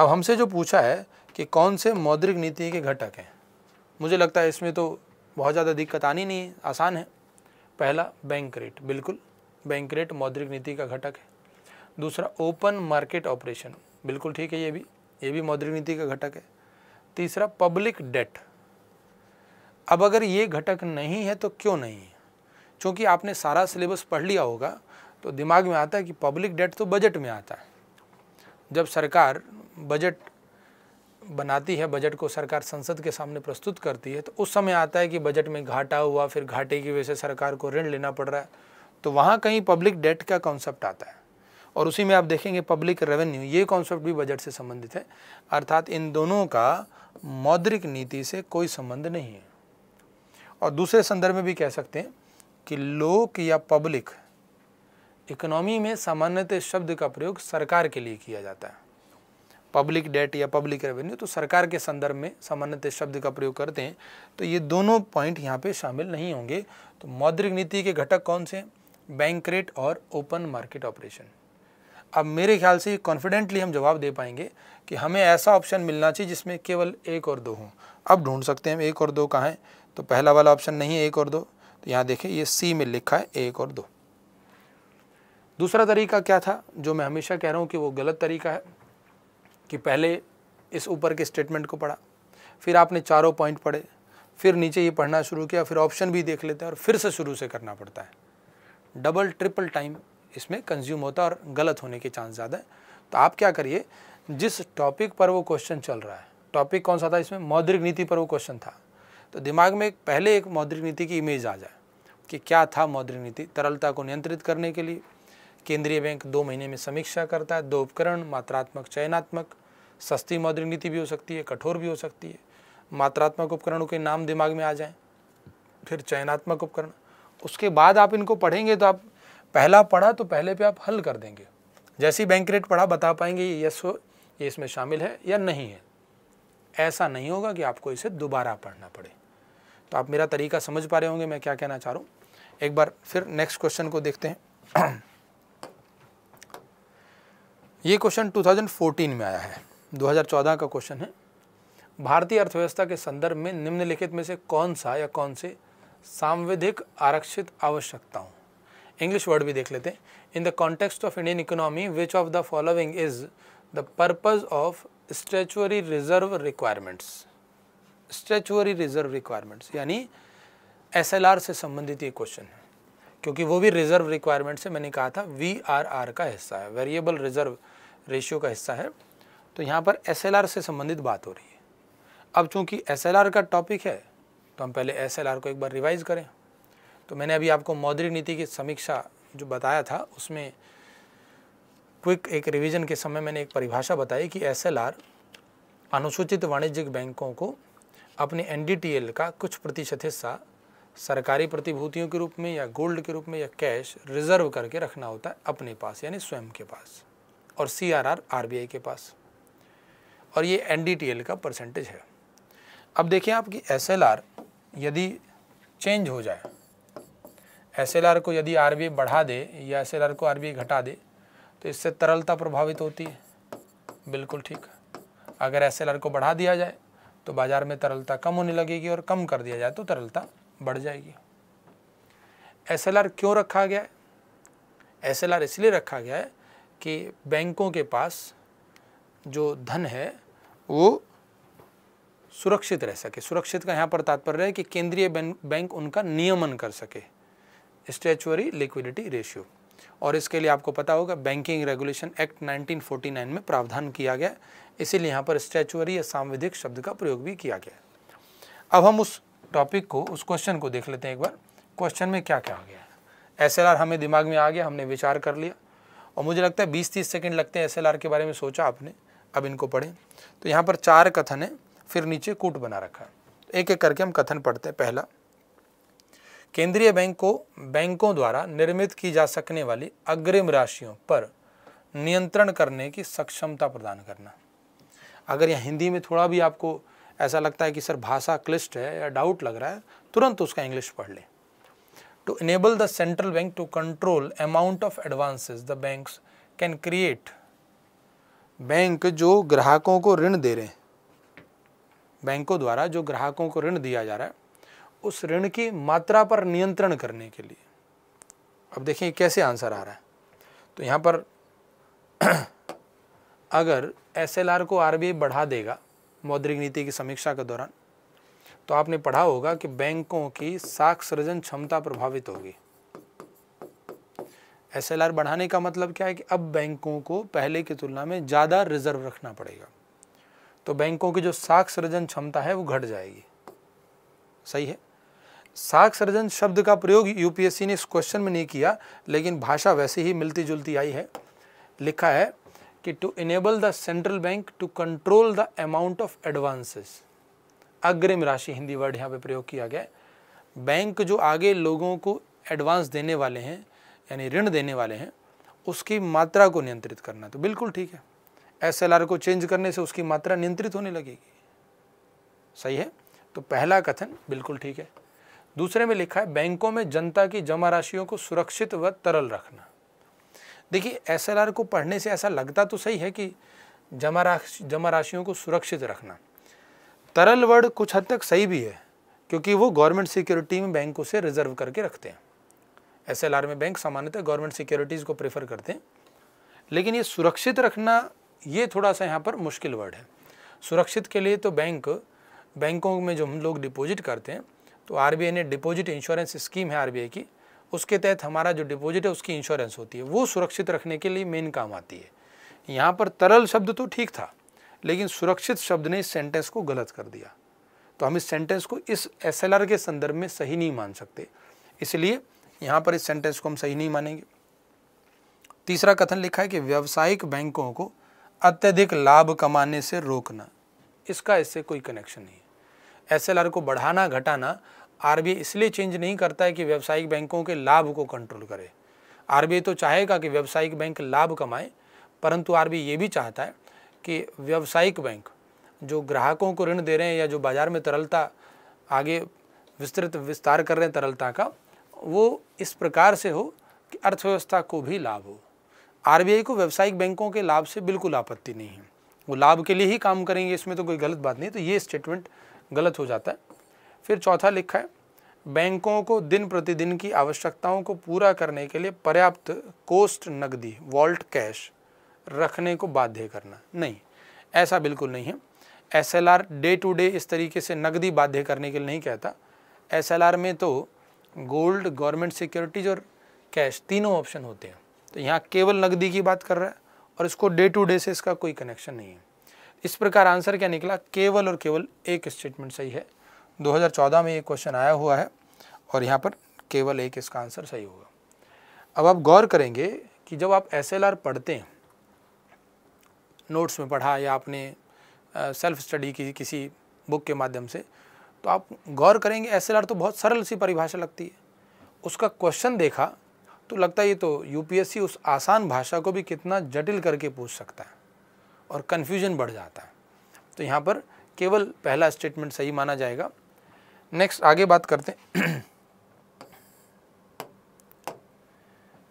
अब हमसे जो पूछा है कि कौन से मौद्रिक नीति के घटक हैं मुझे लगता है इसमें तो बहुत ज़्यादा दिक्कत आनी नहीं है आसान है पहला बैंक रेट बिल्कुल बैंक रेट मौद्रिक नीति का घटक है दूसरा ओपन मार्केट ऑपरेशन बिल्कुल ठीक है ये भी ये भी मौद्रिक नीति का घटक है तीसरा पब्लिक डेट अब अगर ये घटक नहीं है तो क्यों नहीं है चूँकि आपने सारा सिलेबस पढ़ लिया होगा तो दिमाग में आता है कि पब्लिक डेट तो बजट में आता है जब सरकार बजट बनाती है बजट को सरकार संसद के सामने प्रस्तुत करती है तो उस समय आता है कि बजट में घाटा हुआ फिर घाटे की वजह से सरकार को ऋण लेना पड़ रहा है तो वहाँ कहीं पब्लिक डेट का कॉन्सेप्ट आता है और उसी में आप देखेंगे पब्लिक रेवेन्यू ये कॉन्सेप्ट भी बजट से संबंधित है अर्थात इन दोनों का मौद्रिक नीति से कोई संबंध नहीं है और दूसरे संदर्भ में भी कह सकते हैं कि लोक या पब्लिक इकोनॉमी में सामान्यतः शब्द का प्रयोग सरकार के लिए किया जाता है पब्लिक डेट या पब्लिक रेवेन्यू तो सरकार के संदर्भ में सामान्यतः शब्द का प्रयोग करते हैं तो ये दोनों पॉइंट यहाँ पे शामिल नहीं होंगे तो मौद्रिक नीति के घटक कौन से हैं बैंक रेट और ओपन मार्केट ऑपरेशन अब मेरे ख्याल से कॉन्फिडेंटली हम जवाब दे पाएंगे कि हमें ऐसा ऑप्शन मिलना चाहिए जिसमें केवल एक और दो हों अब ढूंढ सकते हैं एक और दो कहाँ हैं तो पहला वाला ऑप्शन नहीं है एक और दो तो यहाँ देखें ये सी में लिखा है एक और दो दूसरा तरीका क्या था जो मैं हमेशा कह रहा हूँ कि वो गलत तरीका है कि पहले इस ऊपर के स्टेटमेंट को पढ़ा फिर आपने चारों पॉइंट पढ़े फिर नीचे ये पढ़ना शुरू किया फिर ऑप्शन भी देख लेते हैं और फिर से शुरू से करना पड़ता है डबल ट्रिपल टाइम इसमें कंज्यूम होता है और गलत होने के चांस ज़्यादा है तो आप क्या करिए जिस टॉपिक पर वो क्वेश्चन चल रहा है टॉपिक कौन सा था इसमें मौद्रिक नीति पर वो क्वेश्चन था तो दिमाग में पहले एक मौद्रिक नीति की इमेज आ जाए कि क्या था मौद्रिक नीति तरलता को नियंत्रित करने के लिए केंद्रीय बैंक दो महीने में समीक्षा करता है दो उपकरण मात्रात्मक चयनात्मक सस्ती मौद्रिक नीति भी हो सकती है कठोर भी हो सकती है मात्रात्मक उपकरणों के नाम दिमाग में आ जाएं फिर चयनात्मक उपकरण उसके बाद आप इनको पढ़ेंगे तो आप पहला पढ़ा तो पहले पे आप हल कर देंगे जैसे ही बैंक रेट पढ़ा बता पाएंगे ये यस हो ये इसमें शामिल है या नहीं है ऐसा नहीं होगा कि आपको इसे दोबारा पढ़ना पड़े तो आप मेरा तरीका समझ पा रहे होंगे मैं क्या कहना चाह रहा हूँ एक बार फिर नेक्स्ट क्वेश्चन को देखते हैं ये क्वेश्चन 2014 में आया है 2014 का क्वेश्चन है भारतीय अर्थव्यवस्था के संदर्भ में निम्नलिखित में से कौन सा या कौन से सांविधिक आरक्षित आवश्यकताओं इंग्लिश वर्ड भी देख लेते हैं in the context of Indian economy which of the following is the purpose of statutory reserve requirements statutory reserve requirements यानी एसएलआर से संबंधित ये क्वेश्चन है क्योंकि वो भी रिजर्व रिक्वायरमेंट से मैंने कहा था वी आर आर का हिस्सा है वेरिएबल रिजर्व रेशियो का हिस्सा है तो यहाँ पर एस से संबंधित बात हो रही है अब चूंकि एस का टॉपिक है तो हम पहले एस को एक बार रिवाइज करें तो मैंने अभी आपको मौद्रिक नीति की समीक्षा जो बताया था उसमें क्विक एक रिविजन के समय मैंने एक परिभाषा बताई कि एस अनुसूचित वाणिज्यिक बैंकों को अपने एनडीटीएल का कुछ प्रतिशत हिस्सा सरकारी प्रतिभूतियों के रूप में या गोल्ड के रूप में या कैश रिजर्व करके रखना होता है अपने पास यानी स्वयं के पास और C R R R B I के पास और ये एन का परसेंटेज है अब देखिए आपकी एस एल आर यदि चेंज हो जाए एस एल आर को यदि आर बी आई बढ़ा दे या एस एल आर को आर बी आई घटा दे तो इससे तरलता प्रभावित होती है बिल्कुल ठीक अगर एस एल आर को बढ़ा दिया जाए तो बाजार में तरलता कम होने लगेगी और कम कर दिया जाए तो तरलता बढ़ जाएगी एस क्यों रखा गया है एस इसलिए रखा गया है कि बैंकों के पास जो धन है वो सुरक्षित रह सके सुरक्षित का यहाँ पर तात्पर्य है कि केंद्रीय बैंक उनका नियमन कर सके स्टैचुअरी लिक्विडिटी रेशियो और इसके लिए आपको पता होगा बैंकिंग रेगुलेशन एक्ट 1949 में प्रावधान किया गया इसीलिए यहाँ पर स्टैचुअरी या सांविधिक शब्द का प्रयोग भी किया गया अब हम उस टॉपिक को उस क्वेश्चन को देख लेते हैं एक बार क्वेश्चन में क्या क्या आ गया है एस हमें दिमाग में आ गया हमने विचार कर लिया और मुझे लगता है बीस तीस सेकेंड लगते हैं एस के बारे में सोचा आपने अब इनको पढ़ें तो यहाँ पर चार कथन है फिर नीचे कूट बना रखा है एक एक करके हम कथन पढ़ते हैं पहला केंद्रीय बैंक को बैंकों द्वारा निर्मित की जा सकने वाली अग्रिम राशियों पर नियंत्रण करने की सक्षमता प्रदान करना अगर यह हिंदी में थोड़ा भी आपको ऐसा लगता है कि सर भाषा क्लिष्ट है या डाउट लग रहा है तुरंत उसका इंग्लिश पढ़ लें to enable the central bank to control amount of advances the bank can create bank जो ग्राहकों को ऋण दे रहे हैं बैंकों द्वारा जो ग्राहकों को ऋण दिया जा रहा है उस ऋण की मात्रा पर नियंत्रण करने के लिए अब देखिए कैसे आंसर आ रहा है तो यहाँ पर अगर एसएलआर को आरबीआई बढ़ा देगा मौद्रिक नीति की समीक्षा के दौरान तो आपने पढ़ा होगा कि बैंकों की साख सृजन क्षमता प्रभावित होगी एसएलआर बढ़ाने का मतलब क्या है कि अब बैंकों को पहले की तुलना में ज़्यादा रिजर्व रखना पड़ेगा तो बैंकों की जो साख सृजन क्षमता है वो घट जाएगी सही है साग सर्जन शब्द का प्रयोग यूपीएससी ने इस क्वेश्चन में नहीं किया लेकिन भाषा वैसे ही मिलती जुलती आई है लिखा है कि to enable the central bank to control the amount of advances अग्रिम राशि हिंदी वर्ड यहाँ पे प्रयोग किया गया बैंक जो आगे लोगों को एडवांस देने वाले हैं यानी ऋण देने वाले हैं उसकी मात्रा को नियंत्रित करना तो बिल्कुल ठीक है एस को चेंज करने से उसकी मात्रा नियंत्रित होने लगेगी सही है तो पहला कथन बिल्कुल ठीक है दूसरे में लिखा है बैंकों में जनता की जमा राशियों को सुरक्षित व तरल रखना देखिए एस को पढ़ने से ऐसा लगता तो सही है कि जमा राशि जमा राशियों को सुरक्षित रखना तरल वर्ड कुछ हद तक सही भी है क्योंकि वो गवर्नमेंट सिक्योरिटी में बैंकों से रिजर्व करके रखते हैं एस में बैंक सामान्यतः गवर्नमेंट सिक्योरिटीज़ को प्रेफर करते हैं लेकिन ये सुरक्षित रखना ये थोड़ा सा यहाँ पर मुश्किल वर्ड है सुरक्षित के लिए तो बैंक बैंकों में जो हम लोग डिपॉजिट करते हैं तो आर ने डिपॉजिट इंश्योरेंस स्कीम है आर की उसके तहत हमारा जो डिपॉजिट है उसकी इंश्योरेंस होती है वो सुरक्षित रखने के लिए मेन काम आती है यहाँ पर तरल शब्द तो ठीक था लेकिन सुरक्षित शब्द ने इस सेंटेंस को गलत कर दिया तो हम इस सेंटेंस को इस एस के संदर्भ में सही नहीं मान सकते इसलिए यहाँ पर इस सेंटेंस को हम सही नहीं मानेंगे तीसरा कथन लिखा है कि व्यावसायिक बैंकों को अत्यधिक लाभ कमाने से रोकना इसका इससे कोई कनेक्शन नहीं है एस को बढ़ाना घटाना आरबीआई इसलिए चेंज नहीं करता है कि व्यावसायिक बैंकों के लाभ को कंट्रोल करे आरबीआई तो चाहेगा कि व्यावसायिक बैंक लाभ कमाएं परंतु आरबीआई ये भी चाहता है कि व्यावसायिक बैंक जो ग्राहकों को ऋण दे रहे हैं या जो बाजार में तरलता आगे विस्तृत विस्तार कर रहे हैं तरलता का वो इस प्रकार से हो कि अर्थव्यवस्था को भी लाभ हो आर को व्यावसायिक बैंकों के लाभ से बिल्कुल आपत्ति नहीं है वो लाभ के लिए ही काम करेंगे इसमें तो कोई गलत बात नहीं तो ये स्टेटमेंट गलत हो जाता है फिर चौथा लिखा है बैंकों को दिन प्रतिदिन की आवश्यकताओं को पूरा करने के लिए पर्याप्त कोस्ट नकदी वॉल्ट कैश रखने को बाध्य करना नहीं ऐसा बिल्कुल नहीं है एस डे टू डे इस तरीके से नकदी बाध्य करने के लिए नहीं कहता एस में तो गोल्ड गवर्नमेंट सिक्योरिटीज और कैश तीनों ऑप्शन होते हैं तो यहाँ केवल नकदी की बात कर रहा है और इसको डे टू डे से इसका कोई कनेक्शन नहीं है इस प्रकार आंसर क्या निकला केवल और केवल एक स्टेटमेंट सही है 2014 में ये क्वेश्चन आया हुआ है और यहाँ पर केवल एक इसका आंसर सही होगा अब आप गौर करेंगे कि जब आप एस पढ़ते हैं नोट्स में पढ़ा या आपने सेल्फ स्टडी की किसी बुक के माध्यम से तो आप गौर करेंगे एस तो बहुत सरल सी परिभाषा लगती है उसका क्वेश्चन देखा तो लगता है ये तो यूपीएससी उस आसान भाषा को भी कितना जटिल करके पूछ सकता है और कन्फ्यूजन बढ़ जाता है तो यहाँ पर केवल पहला स्टेटमेंट सही माना जाएगा नेक्स्ट आगे बात करते हैं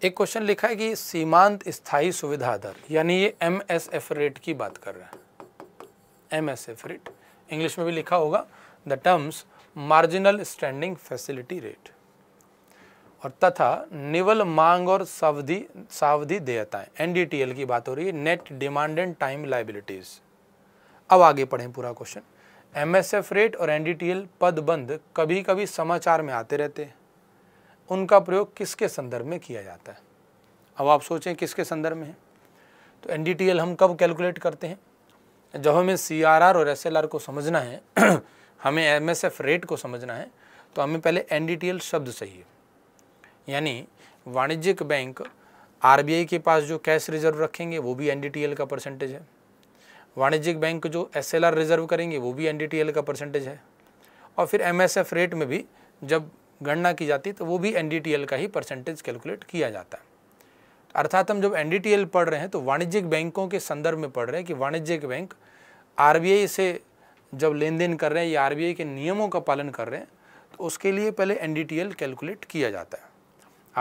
एक क्वेश्चन लिखा है कि सीमांत स्थायी सुविधा दर यानी ये एम एस एफ रेट की बात कर रहे हैं M S F rate English में भी लिखा होगा the terms marginal standing facility rate और तथा निवल मांग और सावधि सावधि देयताएं एनडीटीएल की बात हो रही है net demand and time liabilities अब आगे पढ़ें पूरा क्वेश्चन एमएसएफ रेट और एनडीटीएल बंद कभी कभी समाचार में आते रहते हैं उनका प्रयोग किसके संदर्भ में किया जाता है अब आप सोचें किसके संदर्भ में है तो एनडीटीएल हम कब कैलकुलेट करते हैं जब हमें सीआरआर और एसएलआर को समझना है हमें एमएसएफ रेट को समझना है तो हमें पहले एनडीटीएल शब्द चाहिए यानी वाणिज्यिक बैंक आरबीआई के पास जो कैश रिजर्व रखेंगे वो भी एनडीटीएल का परसेंटेज है वाणिज्यिक बैंक जो एस रिजर्व करेंगे वो भी एन का परसेंटेज है और फिर एम रेट में भी जब गणना की जाती तो वो भी एन का ही परसेंटेज कैलकुलेट किया जाता है अर्थात हम जब एन पढ़ रहे हैं तो वाणिज्यिक बैंकों के संदर्भ में पढ़ रहे हैं कि वाणिज्यिक बैंक आर से जब लेन देन कर रहे हैं या आर के नियमों का पालन कर रहे हैं तो उसके लिए पहले एन कैलकुलेट किया जाता है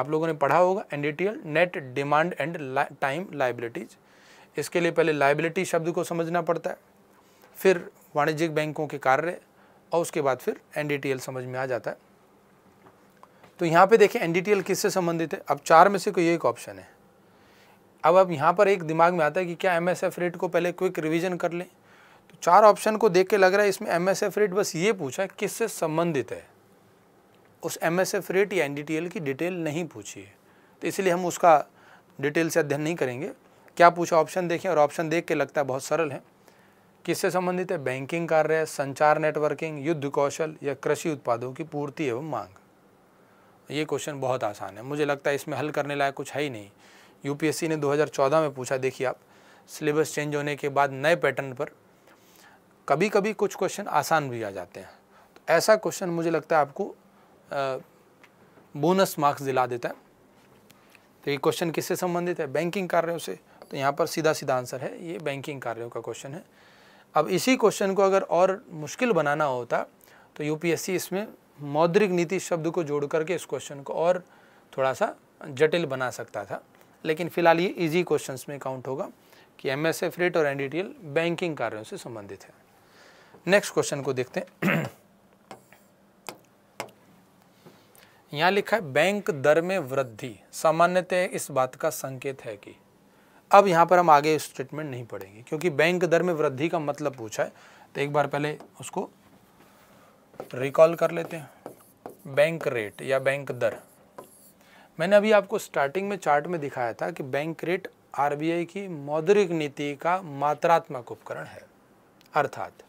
आप लोगों ने पढ़ा होगा N net demand and time liabilities इसके लिए पहले लाइबिलिटी शब्द को समझना पड़ता है फिर वाणिज्यिक बैंकों के कार्य और उसके बाद फिर एन समझ में आ जाता है तो यहाँ पे देखें एन किससे संबंधित है अब चार में से कोई एक ऑप्शन है अब अब यहाँ पर एक दिमाग में आता है कि क्या एम रेट को पहले क्विक रिविजन कर लें तो चार ऑप्शन को देख के लग रहा है इसमें एम रेट बस ये पूछा है किससे संबंधित है उस एम रेट या एन की डिटेल नहीं पूछी है तो इसलिए हम उसका डिटेल से अध्ययन नहीं करेंगे क्या पूछा ऑप्शन देखें और ऑप्शन देख के लगता है बहुत सरल है किससे संबंधित है बैंकिंग कार्य संचार नेटवर्किंग युद्ध कौशल या कृषि उत्पादों की पूर्ति एवं मांग ये क्वेश्चन बहुत आसान है मुझे लगता है इसमें हल करने लायक कुछ है ही नहीं यूपीएससी ने 2014 में पूछा देखिए आप सिलेबस चेंज होने के बाद नए पैटर्न पर कभी कभी कुछ क्वेश्चन आसान भी आ जाते हैं तो ऐसा क्वेश्चन मुझे लगता है आपको बोनस मार्क्स दिला देता है तो ये क्वेश्चन किससे संबंधित है बैंकिंग कार्यों से तो यहाँ पर सीधा सीधा आंसर है ये बैंकिंग कार्यों का क्वेश्चन है अब इसी क्वेश्चन को अगर और मुश्किल बनाना होता तो यूपीएससी इसमें मौद्रिक नीति शब्द को जोड़ करके इस क्वेश्चन को और थोड़ा सा जटिल बना सकता था लेकिन फिलहाल ये इजी क्वेश्चंस में काउंट होगा कि एम एस एफ रेट और एन डी बैंकिंग कार्यों से संबंधित है नेक्स्ट क्वेश्चन को देखते हैं यहाँ लिखा है बैंक दर में वृद्धि सामान्यतः इस बात का संकेत है कि अब यहाँ पर हम आगे स्टेटमेंट नहीं पढ़ेंगे क्योंकि बैंक दर में वृद्धि का मतलब पूछा है तो एक बार पहले उसको रिकॉल कर लेते हैं बैंक रेट या बैंक दर मैंने अभी आपको स्टार्टिंग में चार्ट में दिखाया था कि बैंक रेट आरबीआई की मौद्रिक नीति का मात्रात्मक उपकरण है अर्थात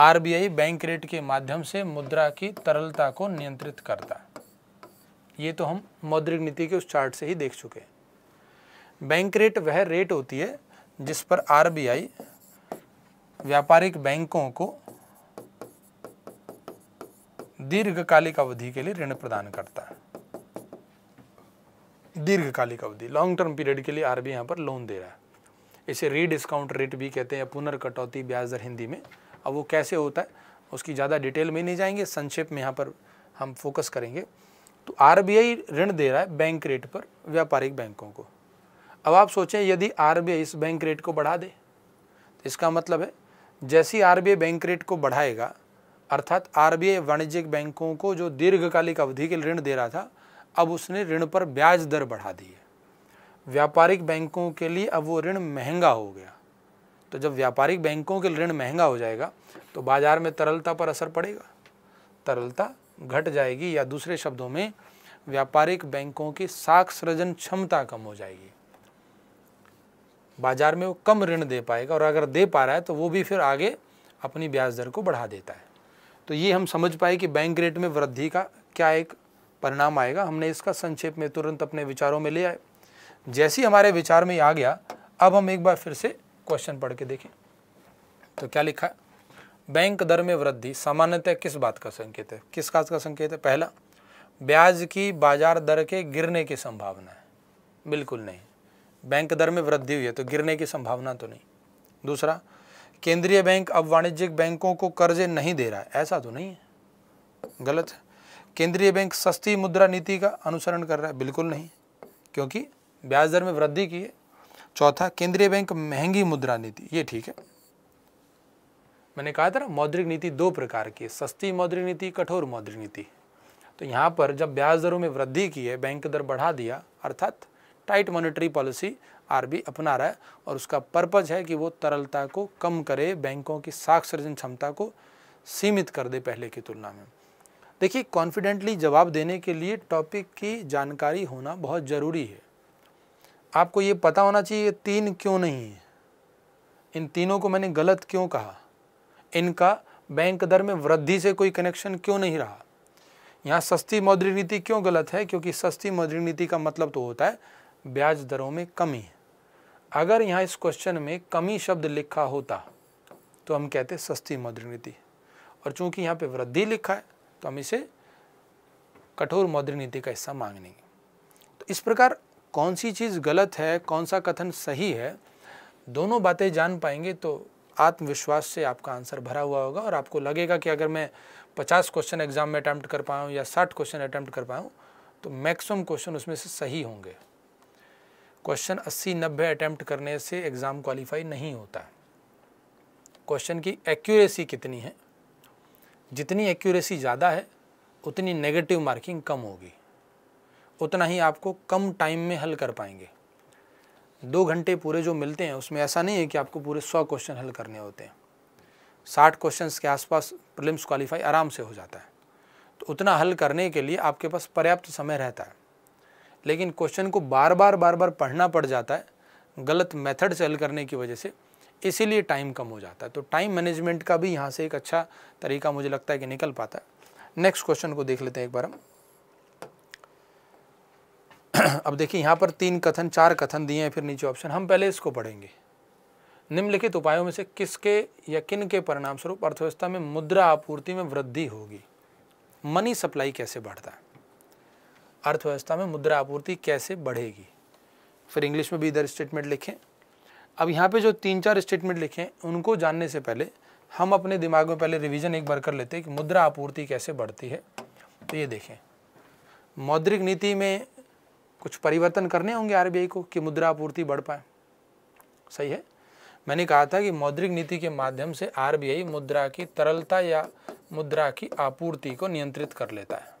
आरबीआई बैंक रेट के माध्यम से मुद्रा की तरलता को नियंत्रित करता है ये तो हम मौद्रिक नीति के उस चार्ट से ही देख चुके हैं बैंक रेट वह रेट होती है जिस पर आरबीआई व्यापारिक बैंकों को दीर्घकालिक अवधि के लिए ऋण प्रदान करता है दीर्घकालिक अवधि लॉन्ग टर्म पीरियड के लिए आरबीआई यहां पर लोन दे रहा है इसे रीडिस्काउंट रेट भी कहते हैं पुनर्कटौती ब्याज दर हिंदी में अब वो कैसे होता है उसकी ज़्यादा डिटेल में नहीं जाएंगे संक्षेप में यहां पर हम फोकस करेंगे तो आरबीआई ऋण दे रहा है बैंक रेट पर व्यापारिक बैंकों को अब आप सोचें यदि आर इस बैंक रेट को बढ़ा दे तो इसका मतलब है जैसी आर बैंक रेट को बढ़ाएगा अर्थात आर वाणिज्यिक बैंकों को जो दीर्घकालिक अवधि के ऋण दे रहा था अब उसने ऋण पर ब्याज दर बढ़ा दी है व्यापारिक बैंकों के लिए अब वो ऋण महंगा हो गया तो जब व्यापारिक बैंकों के ऋण महंगा हो जाएगा तो बाजार में तरलता पर असर पड़ेगा तरलता घट जाएगी या दूसरे शब्दों में व्यापारिक बैंकों की साख सृजन क्षमता कम हो जाएगी बाजार में वो कम ऋण दे पाएगा और अगर दे पा रहा है तो वो भी फिर आगे अपनी ब्याज दर को बढ़ा देता है तो ये हम समझ पाए कि बैंक रेट में वृद्धि का क्या एक परिणाम आएगा हमने इसका संक्षेप में तुरंत अपने विचारों में ले आए जैसे हमारे विचार में आ गया अब हम एक बार फिर से क्वेश्चन पढ़ के देखें तो क्या लिखा है बैंक दर में वृद्धि सामान्यतः किस बात का संकेत है किस बात का संकेत है पहला ब्याज की बाजार दर के गिरने की संभावना है बिल्कुल नहीं बैंक दर में वृद्धि हुई है तो गिरने की संभावना तो नहीं दूसरा केंद्रीय बैंक अब वाणिज्यिक बैंकों को कर्जे नहीं दे रहा है ऐसा तो नहीं है गलत है केंद्रीय बैंक सस्ती मुद्रा नीति का अनुसरण कर रहा है बिल्कुल नहीं क्योंकि ब्याज दर में वृद्धि की है चौथा केंद्रीय बैंक महंगी मुद्रा नीति ये ठीक है मैंने कहा था ना मौद्रिक नीति दो प्रकार की है सस्ती मौद्रिक नीति कठोर मौद्रिक नीति तो यहाँ पर जब ब्याज दरों में वृद्धि की है बैंक दर बढ़ा दिया अर्थात टाइट मॉनेटरी पॉलिसी आरबी अपना रहा है और उसका पर्पज़ है कि वो तरलता को कम करे बैंकों की साख सृजन क्षमता को सीमित कर दे पहले की तुलना में देखिए कॉन्फिडेंटली जवाब देने के लिए टॉपिक की जानकारी होना बहुत ज़रूरी है आपको ये पता होना चाहिए तीन क्यों नहीं है इन तीनों को मैंने गलत क्यों कहा इनका बैंक दर में वृद्धि से कोई कनेक्शन क्यों नहीं रहा यहाँ सस्ती मौद्रिक नीति क्यों गलत है क्योंकि सस्ती मौद्रिक नीति का मतलब तो होता है ब्याज दरों में कमी है अगर यहाँ इस क्वेश्चन में कमी शब्द लिखा होता तो हम कहते सस्ती मौद्रिक नीति और चूंकि यहाँ पे वृद्धि लिखा है तो हम इसे कठोर मौद्रिक नीति का हिस्सा मांग लेंगे तो इस प्रकार कौन सी चीज़ गलत है कौन सा कथन सही है दोनों बातें जान पाएंगे तो आत्मविश्वास से आपका आंसर भरा हुआ होगा और आपको लगेगा कि अगर मैं 50 क्वेश्चन एग्जाम में अटैम्प्ट कर पाऊँ या 60 क्वेश्चन अटैम्प्ट कर पाऊँ तो मैक्सिमम क्वेश्चन उसमें से सही होंगे क्वेश्चन 80-90 अटैम्प्ट करने से एग्ज़ाम क्वालिफाई नहीं होता है क्वेश्चन की एक्यूरेसी कितनी है जितनी एक्यूरेसी ज़्यादा है उतनी नेगेटिव मार्किंग कम होगी उतना ही आपको कम टाइम में हल कर पाएंगे दो घंटे पूरे जो मिलते हैं उसमें ऐसा नहीं है कि आपको पूरे सौ क्वेश्चन हल करने होते हैं साठ क्वेश्चन के आसपास प्रिलिम्स क्वालिफाई आराम से हो जाता है तो उतना हल करने के लिए आपके पास पर्याप्त समय रहता है लेकिन क्वेश्चन को बार बार बार बार पढ़ना पड़ जाता है गलत मेथड सेल करने की वजह से इसीलिए टाइम कम हो जाता है तो टाइम मैनेजमेंट का भी यहाँ से एक अच्छा तरीका मुझे लगता है कि निकल पाता है नेक्स्ट क्वेश्चन को देख लेते हैं एक बार हम अब देखिए यहाँ पर तीन कथन चार कथन दिए हैं फिर नीचे ऑप्शन हम पहले इसको पढ़ेंगे निम्नलिखित उपायों में से किसके या किन के परिणाम स्वरूप अर्थव्यवस्था में मुद्रा आपूर्ति में वृद्धि होगी मनी सप्लाई कैसे बढ़ता है अर्थव्यवस्था में मुद्रा आपूर्ति कैसे बढ़ेगी फिर इंग्लिश में भी इधर स्टेटमेंट लिखें अब यहाँ पे जो तीन चार स्टेटमेंट लिखें उनको जानने से पहले हम अपने दिमाग में पहले रिवीजन एक बार कर लेते हैं कि मुद्रा आपूर्ति कैसे बढ़ती है तो ये देखें मौद्रिक नीति में कुछ परिवर्तन करने होंगे आर को कि मुद्रा आपूर्ति बढ़ पाए सही है मैंने कहा था कि मौद्रिक नीति के माध्यम से आर मुद्रा की तरलता या मुद्रा की आपूर्ति को नियंत्रित कर लेता है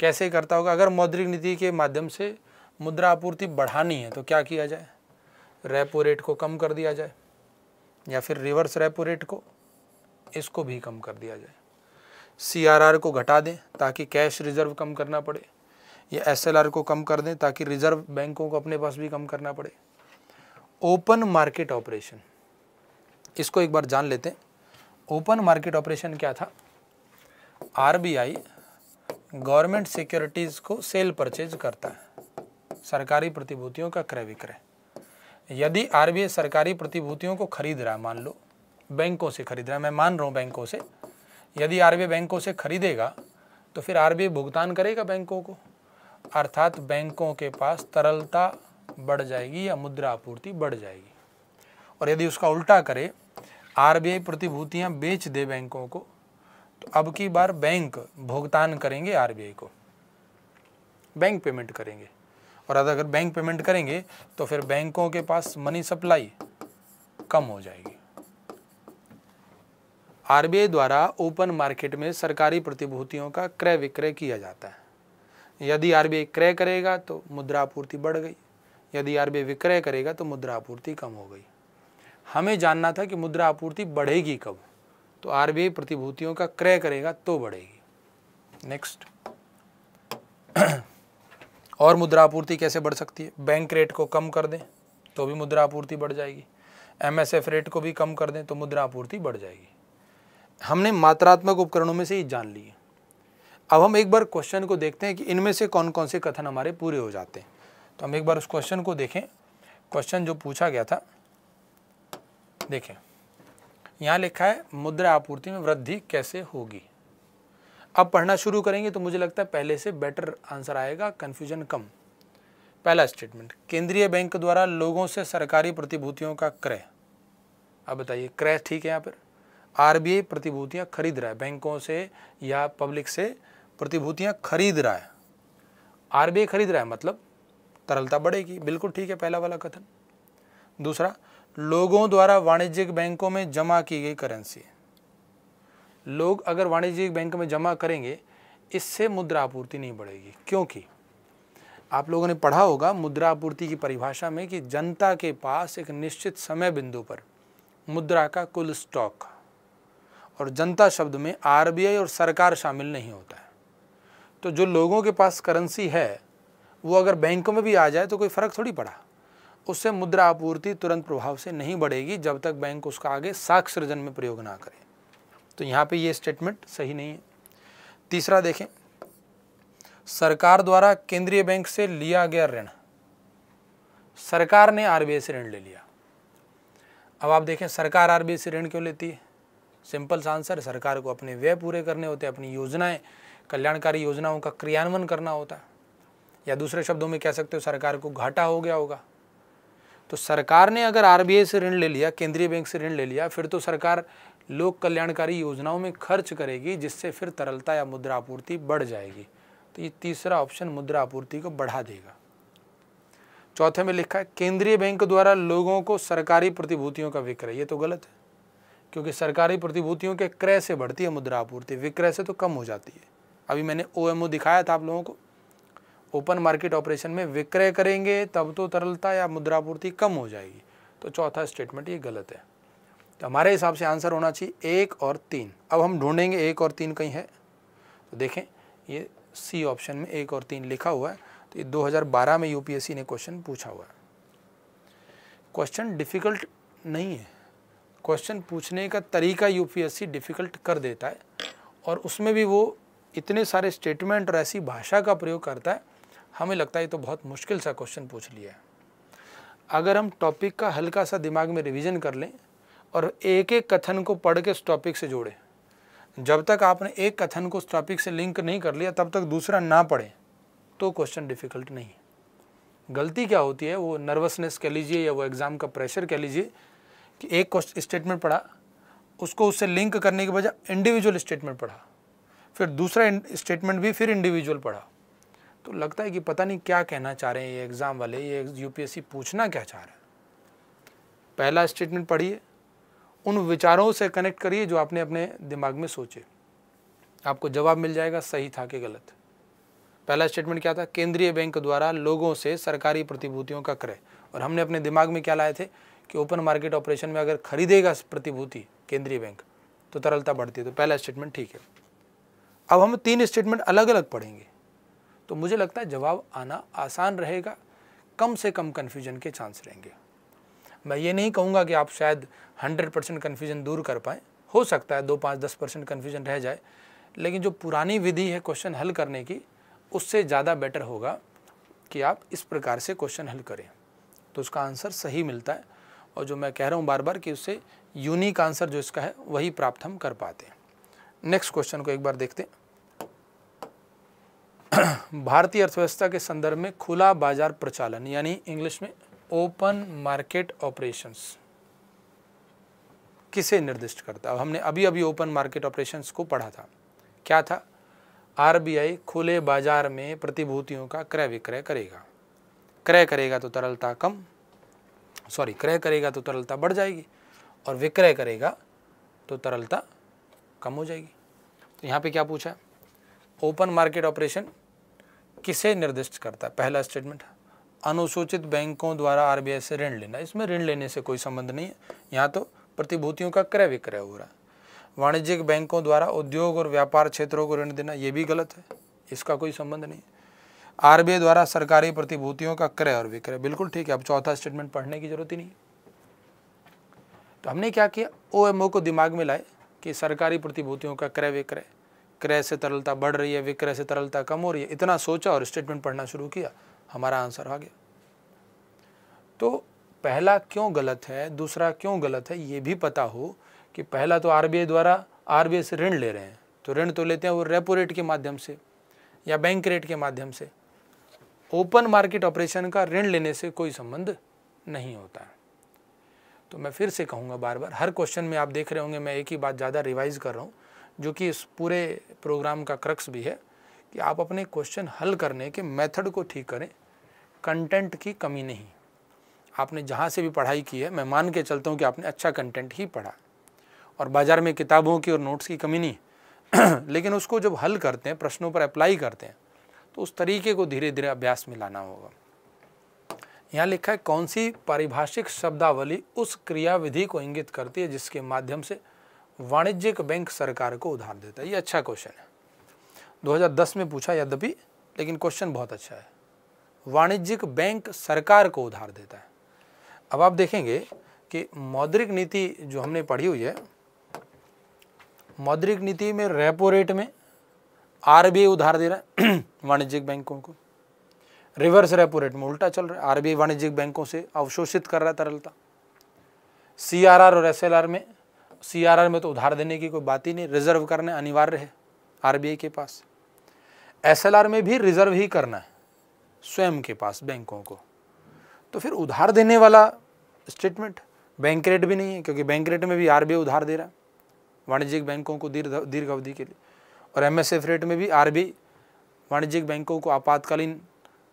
कैसे करता होगा अगर मौद्रिक नीति के माध्यम से मुद्रा आपूर्ति बढ़ानी है तो क्या किया जाए रेपो रेट को कम कर दिया जाए या फिर रिवर्स रेपो रेट को इसको भी कम कर दिया जाए सीआरआर को घटा दें ताकि कैश रिजर्व कम करना पड़े या एसएलआर को कम कर दें ताकि रिजर्व बैंकों को अपने पास भी कम करना पड़े ओपन मार्केट ऑपरेशन इसको एक बार जान लेते हैं ओपन मार्केट ऑपरेशन क्या था आरबीआई गवर्नमेंट सिक्योरिटीज़ को सेल परचेज करता है सरकारी प्रतिभूतियों का क्रय विक्रय यदि आर सरकारी प्रतिभूतियों को खरीद रहा है मान लो बैंकों से खरीद रहा है मैं मान रहा हूँ बैंकों से यदि आर बैंकों से खरीदेगा तो फिर आर भुगतान करेगा बैंकों को अर्थात बैंकों के पास तरलता बढ़ जाएगी या मुद्रा आपूर्ति बढ़ जाएगी और यदि उसका उल्टा करे आर प्रतिभूतियां बेच दे बैंकों को तो अब की बार बैंक भुगतान करेंगे आरबीआई को बैंक पेमेंट करेंगे और अगर बैंक पेमेंट करेंगे तो फिर बैंकों के पास मनी सप्लाई कम हो जाएगी आरबीआई द्वारा ओपन मार्केट में सरकारी प्रतिभूतियों का क्रय विक्रय किया जाता है यदि आरबीआई क्रय करेगा तो मुद्रा आपूर्ति बढ़ गई यदि आरबीआई विक्रय करेगा तो मुद्रा आपूर्ति कम हो गई हमें जानना था कि मुद्रा आपूर्ति बढ़ेगी कब तो आरबीआई प्रतिभूतियों का क्रय करेगा तो बढ़ेगी नेक्स्ट और मुद्रा आपूर्ति कैसे बढ़ सकती है बैंक रेट को कम कर दें तो भी मुद्रा आपूर्ति बढ़ जाएगी एमएसएफ रेट को भी कम कर दें तो मुद्रा आपूर्ति बढ़ जाएगी हमने मात्रात्मक उपकरणों में से ही जान ली अब हम एक बार क्वेश्चन को देखते हैं कि इनमें से कौन कौन से कथन हमारे पूरे हो जाते हैं तो हम एक बार उस क्वेश्चन को देखें क्वेश्चन जो पूछा गया था देखें यहाँ लिखा है मुद्रा आपूर्ति में वृद्धि कैसे होगी अब पढ़ना शुरू करेंगे तो मुझे लगता है पहले से बेटर आंसर आएगा कन्फ्यूजन कम पहला स्टेटमेंट केंद्रीय बैंक द्वारा लोगों से सरकारी प्रतिभूतियों का क्रय अब बताइए क्रय ठीक है यहाँ पर आरबीआई प्रतिभूतियां खरीद रहा है बैंकों से या पब्लिक से प्रतिभूतियां खरीद रहा है आरबीआई खरीद रहा है मतलब तरलता बढ़ेगी बिल्कुल ठीक है पहला वाला कथन दूसरा लोगों द्वारा वाणिज्यिक बैंकों में जमा की गई करेंसी लोग अगर वाणिज्यिक बैंक में जमा करेंगे इससे मुद्रा आपूर्ति नहीं बढ़ेगी क्योंकि आप लोगों ने पढ़ा होगा मुद्रा आपूर्ति की परिभाषा में कि जनता के पास एक निश्चित समय बिंदु पर मुद्रा का कुल स्टॉक और जनता शब्द में आरबीआई और सरकार शामिल नहीं होता है तो जो लोगों के पास करेंसी है वो अगर बैंकों में भी आ जाए तो कोई फ़र्क थोड़ी पड़ा उससे मुद्रा आपूर्ति तुरंत प्रभाव से नहीं बढ़ेगी जब तक बैंक उसका आगे साख सृजन में प्रयोग ना करे तो यहाँ पे ये स्टेटमेंट सही नहीं है तीसरा देखें सरकार द्वारा केंद्रीय बैंक से लिया गया ऋण सरकार ने आरबीआई से ऋण ले लिया अब आप देखें सरकार आरबीआई से ऋण क्यों लेती है सिंपल सा आंसर सरकार को अपने व्यय पूरे करने होते हैं अपनी योजनाएं कल्याणकारी योजनाओं का क्रियान्वयन करना होता है या दूसरे शब्दों में कह सकते हो सरकार को घाटा हो गया होगा तो सरकार ने अगर आरबीआई से ऋण ले लिया केंद्रीय बैंक से ऋण ले लिया फिर तो सरकार लोक कल्याणकारी योजनाओं में खर्च करेगी जिससे फिर तरलता या मुद्रा आपूर्ति बढ़ जाएगी तो ये तीसरा ऑप्शन मुद्रा आपूर्ति को बढ़ा देगा चौथे में लिखा है केंद्रीय बैंक द्वारा लोगों को सरकारी प्रतिभूतियों का विक्रय ये तो गलत है क्योंकि सरकारी प्रतिभूतियों के क्रय से बढ़ती है मुद्रा आपूर्ति विक्रय से तो कम हो जाती है अभी मैंने ओ दिखाया था आप लोगों को ओपन मार्केट ऑपरेशन में विक्रय करेंगे तब तो तरलता या मुद्रापूर्ति कम हो जाएगी तो चौथा स्टेटमेंट ये गलत है तो हमारे हिसाब से आंसर होना चाहिए एक और तीन अब हम ढूंढेंगे एक और तीन कहीं है तो देखें ये सी ऑप्शन में एक और तीन लिखा हुआ है तो ये 2012 में यूपीएससी ने क्वेश्चन पूछा हुआ है क्वेश्चन डिफ़िकल्ट नहीं है क्वेश्चन पूछने का तरीका यूपीएससी डिफ़िकल्ट कर देता है और उसमें भी वो इतने सारे स्टेटमेंट और ऐसी भाषा का प्रयोग करता है हमें लगता है तो बहुत मुश्किल सा क्वेश्चन पूछ लिया है अगर हम टॉपिक का हल्का सा दिमाग में रिवीजन कर लें और एक एक कथन को पढ़ के उस टॉपिक से जोड़ें जब तक आपने एक कथन को उस टॉपिक से लिंक नहीं कर लिया तब तक दूसरा ना पढ़ें तो क्वेश्चन डिफ़िकल्ट नहीं है गलती क्या होती है वो नर्वसनेस कह लीजिए या वो एग्ज़ाम का प्रेशर कह लीजिए कि एक स्टेटमेंट पढ़ा उसको उससे लिंक करने के बजाय इंडिविजुअल स्टेटमेंट पढ़ा फिर दूसरा स्टेटमेंट भी फिर इंडिविजुअल पढ़ा तो लगता है कि पता नहीं क्या कहना चाह रहे हैं ये एग्ज़ाम वाले ये यूपीएससी पूछना क्या चाह रहे हैं पहला स्टेटमेंट पढ़िए उन विचारों से कनेक्ट करिए जो आपने अपने दिमाग में सोचे आपको जवाब मिल जाएगा सही था कि गलत पहला स्टेटमेंट क्या था केंद्रीय बैंक द्वारा लोगों से सरकारी प्रतिभूतियों का क्रय और हमने अपने दिमाग में क्या लाए थे कि ओपन मार्केट ऑपरेशन में अगर खरीदेगा प्रतिभूति केंद्रीय बैंक तो तरलता बढ़ती है तो पहला स्टेटमेंट ठीक है अब हम तीन स्टेटमेंट अलग अलग पढ़ेंगे तो मुझे लगता है जवाब आना आसान रहेगा कम से कम कन्फ्यूजन के चांस रहेंगे मैं ये नहीं कहूँगा कि आप शायद हंड्रेड परसेंट कन्फ्यूजन दूर कर पाएँ हो सकता है दो पाँच दस परसेंट कन्फ्यूजन रह जाए लेकिन जो पुरानी विधि है क्वेश्चन हल करने की उससे ज़्यादा बेटर होगा कि आप इस प्रकार से क्वेश्चन हल करें तो उसका आंसर सही मिलता है और जो मैं कह रहा हूँ बार बार कि उससे यूनिक आंसर जो इसका है वही प्राप्त हम कर पाते हैं नेक्स्ट क्वेश्चन को एक बार देखते हैं भारतीय अर्थव्यवस्था के संदर्भ में खुला बाजार प्रचालन यानी इंग्लिश में ओपन मार्केट ऑपरेशंस किसे निर्दिष्ट करता है हमने अभी अभी ओपन मार्केट ऑपरेशंस को पढ़ा था क्या था आरबीआई खुले बाजार में प्रतिभूतियों का क्रय विक्रय करेगा क्रय करेगा तो तरलता कम सॉरी क्रय करेगा तो तरलता बढ़ जाएगी और विक्रय करेगा तो तरलता कम हो जाएगी तो यहाँ पे क्या पूछा है ओपन मार्केट ऑपरेशन किसे निर्दिष्ट करता है पहला स्टेटमेंट अनुसूचित बैंकों द्वारा आरबीआई से ऋण लेना इसमें ऋण लेने से कोई संबंध नहीं है यहाँ तो प्रतिभूतियों का क्रय विक्रय हो रहा है वाणिज्यिक बैंकों द्वारा उद्योग और व्यापार क्षेत्रों को ऋण देना ये भी गलत है इसका कोई संबंध नहीं है आरबीआई द्वारा सरकारी प्रतिभूतियों का क्रय और विक्रय बिल्कुल ठीक है अब चौथा स्टेटमेंट पढ़ने की जरूरत ही नहीं तो हमने क्या किया ओ को दिमाग में लाए कि सरकारी प्रतिभूतियों का क्रय विक्रय क्रय से तरलता बढ़ रही है विक्रय से तरलता कम हो रही है इतना सोचा और स्टेटमेंट पढ़ना शुरू किया हमारा आंसर आ गया तो पहला क्यों गलत है दूसरा क्यों गलत है ये भी पता हो कि पहला तो आरबीआई द्वारा आरबीआई से ऋण ले रहे हैं तो ऋण तो लेते हैं वो रेपो रेट के माध्यम से या बैंक रेट के माध्यम से ओपन मार्केट ऑपरेशन का ऋण लेने से कोई संबंध नहीं होता है तो मैं फिर से कहूँगा बार बार हर क्वेश्चन में आप देख रहे होंगे मैं एक ही बात ज़्यादा रिवाइज कर रहा हूँ जो कि इस पूरे प्रोग्राम का क्रक्स भी है कि आप अपने क्वेश्चन हल करने के मेथड को ठीक करें कंटेंट की कमी नहीं आपने जहाँ से भी पढ़ाई की है मैं मान के चलता हूँ कि आपने अच्छा कंटेंट ही पढ़ा और बाज़ार में किताबों की और नोट्स की कमी नहीं लेकिन उसको जब हल करते हैं प्रश्नों पर अप्लाई करते हैं तो उस तरीके को धीरे धीरे अभ्यास में लाना होगा यहाँ लिखा है कौन सी पारिभाषिक शब्दावली उस क्रियाविधि को इंगित करती है जिसके माध्यम से वाणिज्यिक बैंक सरकार को उधार देता है ये अच्छा क्वेश्चन है 2010 में पूछा यद्यपि लेकिन क्वेश्चन बहुत अच्छा है वाणिज्यिक बैंक सरकार को उधार देता है अब आप देखेंगे कि मौद्रिक नीति जो हमने पढ़ी हुई है मौद्रिक नीति में रेपो रेट में आरबीआई उधार दे रहा है वाणिज्यिक बैंकों को रिवर्स रेपो रेट में उल्टा चल रहा है आरबीआई वाणिज्यिक बैंकों से अवशोषित कर रहा है तरलता सी और एस में सीआरआर में तो उधार देने की कोई बात ही नहीं रिजर्व करना अनिवार्य है आरबीआई के पास एसएलआर में भी रिजर्व ही करना है स्वयं के पास बैंकों को तो फिर उधार देने वाला स्टेटमेंट बैंक रेट भी नहीं है क्योंकि बैंक रेट में भी आरबीआई उधार दे रहा है वाणिज्यिक बैंकों को दीर्घ दीर्घ अवधि के लिए और एम रेट में भी आर वाणिज्यिक बैंकों को आपातकालीन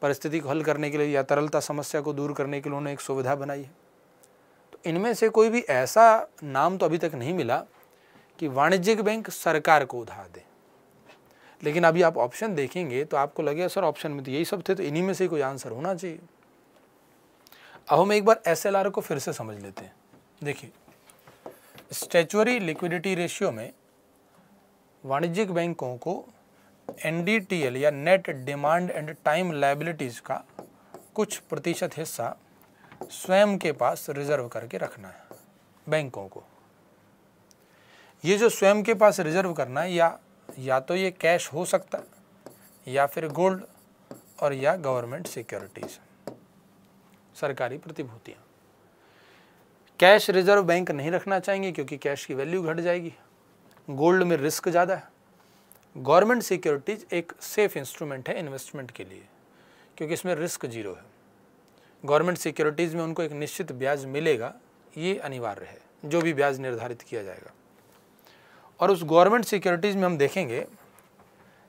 परिस्थिति को हल करने के लिए या तरलता समस्या को दूर करने के लिए उन्होंने एक सुविधा बनाई है तो इनमें से कोई भी ऐसा नाम तो अभी तक नहीं मिला कि वाणिज्यिक बैंक सरकार को उधार दे लेकिन अभी आप ऑप्शन देखेंगे तो आपको लगेगा सर ऑप्शन में तो यही सब थे तो इन्हीं में से कोई आंसर होना चाहिए अब हम एक बार एस को फिर से समझ लेते हैं देखिए स्टेचुअरी लिक्विडिटी रेशियो में वाणिज्यिक बैंकों को एन या net demand and time liabilities का कुछ प्रतिशत हिस्सा स्वयं के पास रिजर्व करके रखना है बैंकों को ये जो स्वयं के पास रिजर्व करना है या या तो ये कैश हो सकता है या फिर गोल्ड और या गवर्नमेंट सिक्योरिटीज सरकारी प्रतिभूतियां कैश रिजर्व बैंक नहीं रखना चाहेंगे क्योंकि कैश की वैल्यू घट जाएगी गोल्ड में रिस्क ज़्यादा है गवर्नमेंट सिक्योरिटीज़ एक सेफ इंस्ट्रूमेंट है इन्वेस्टमेंट के लिए क्योंकि इसमें रिस्क जीरो है गवर्नमेंट सिक्योरिटीज़ में उनको एक निश्चित ब्याज मिलेगा ये अनिवार्य है जो भी ब्याज निर्धारित किया जाएगा और उस गवर्नमेंट सिक्योरिटीज़ में हम देखेंगे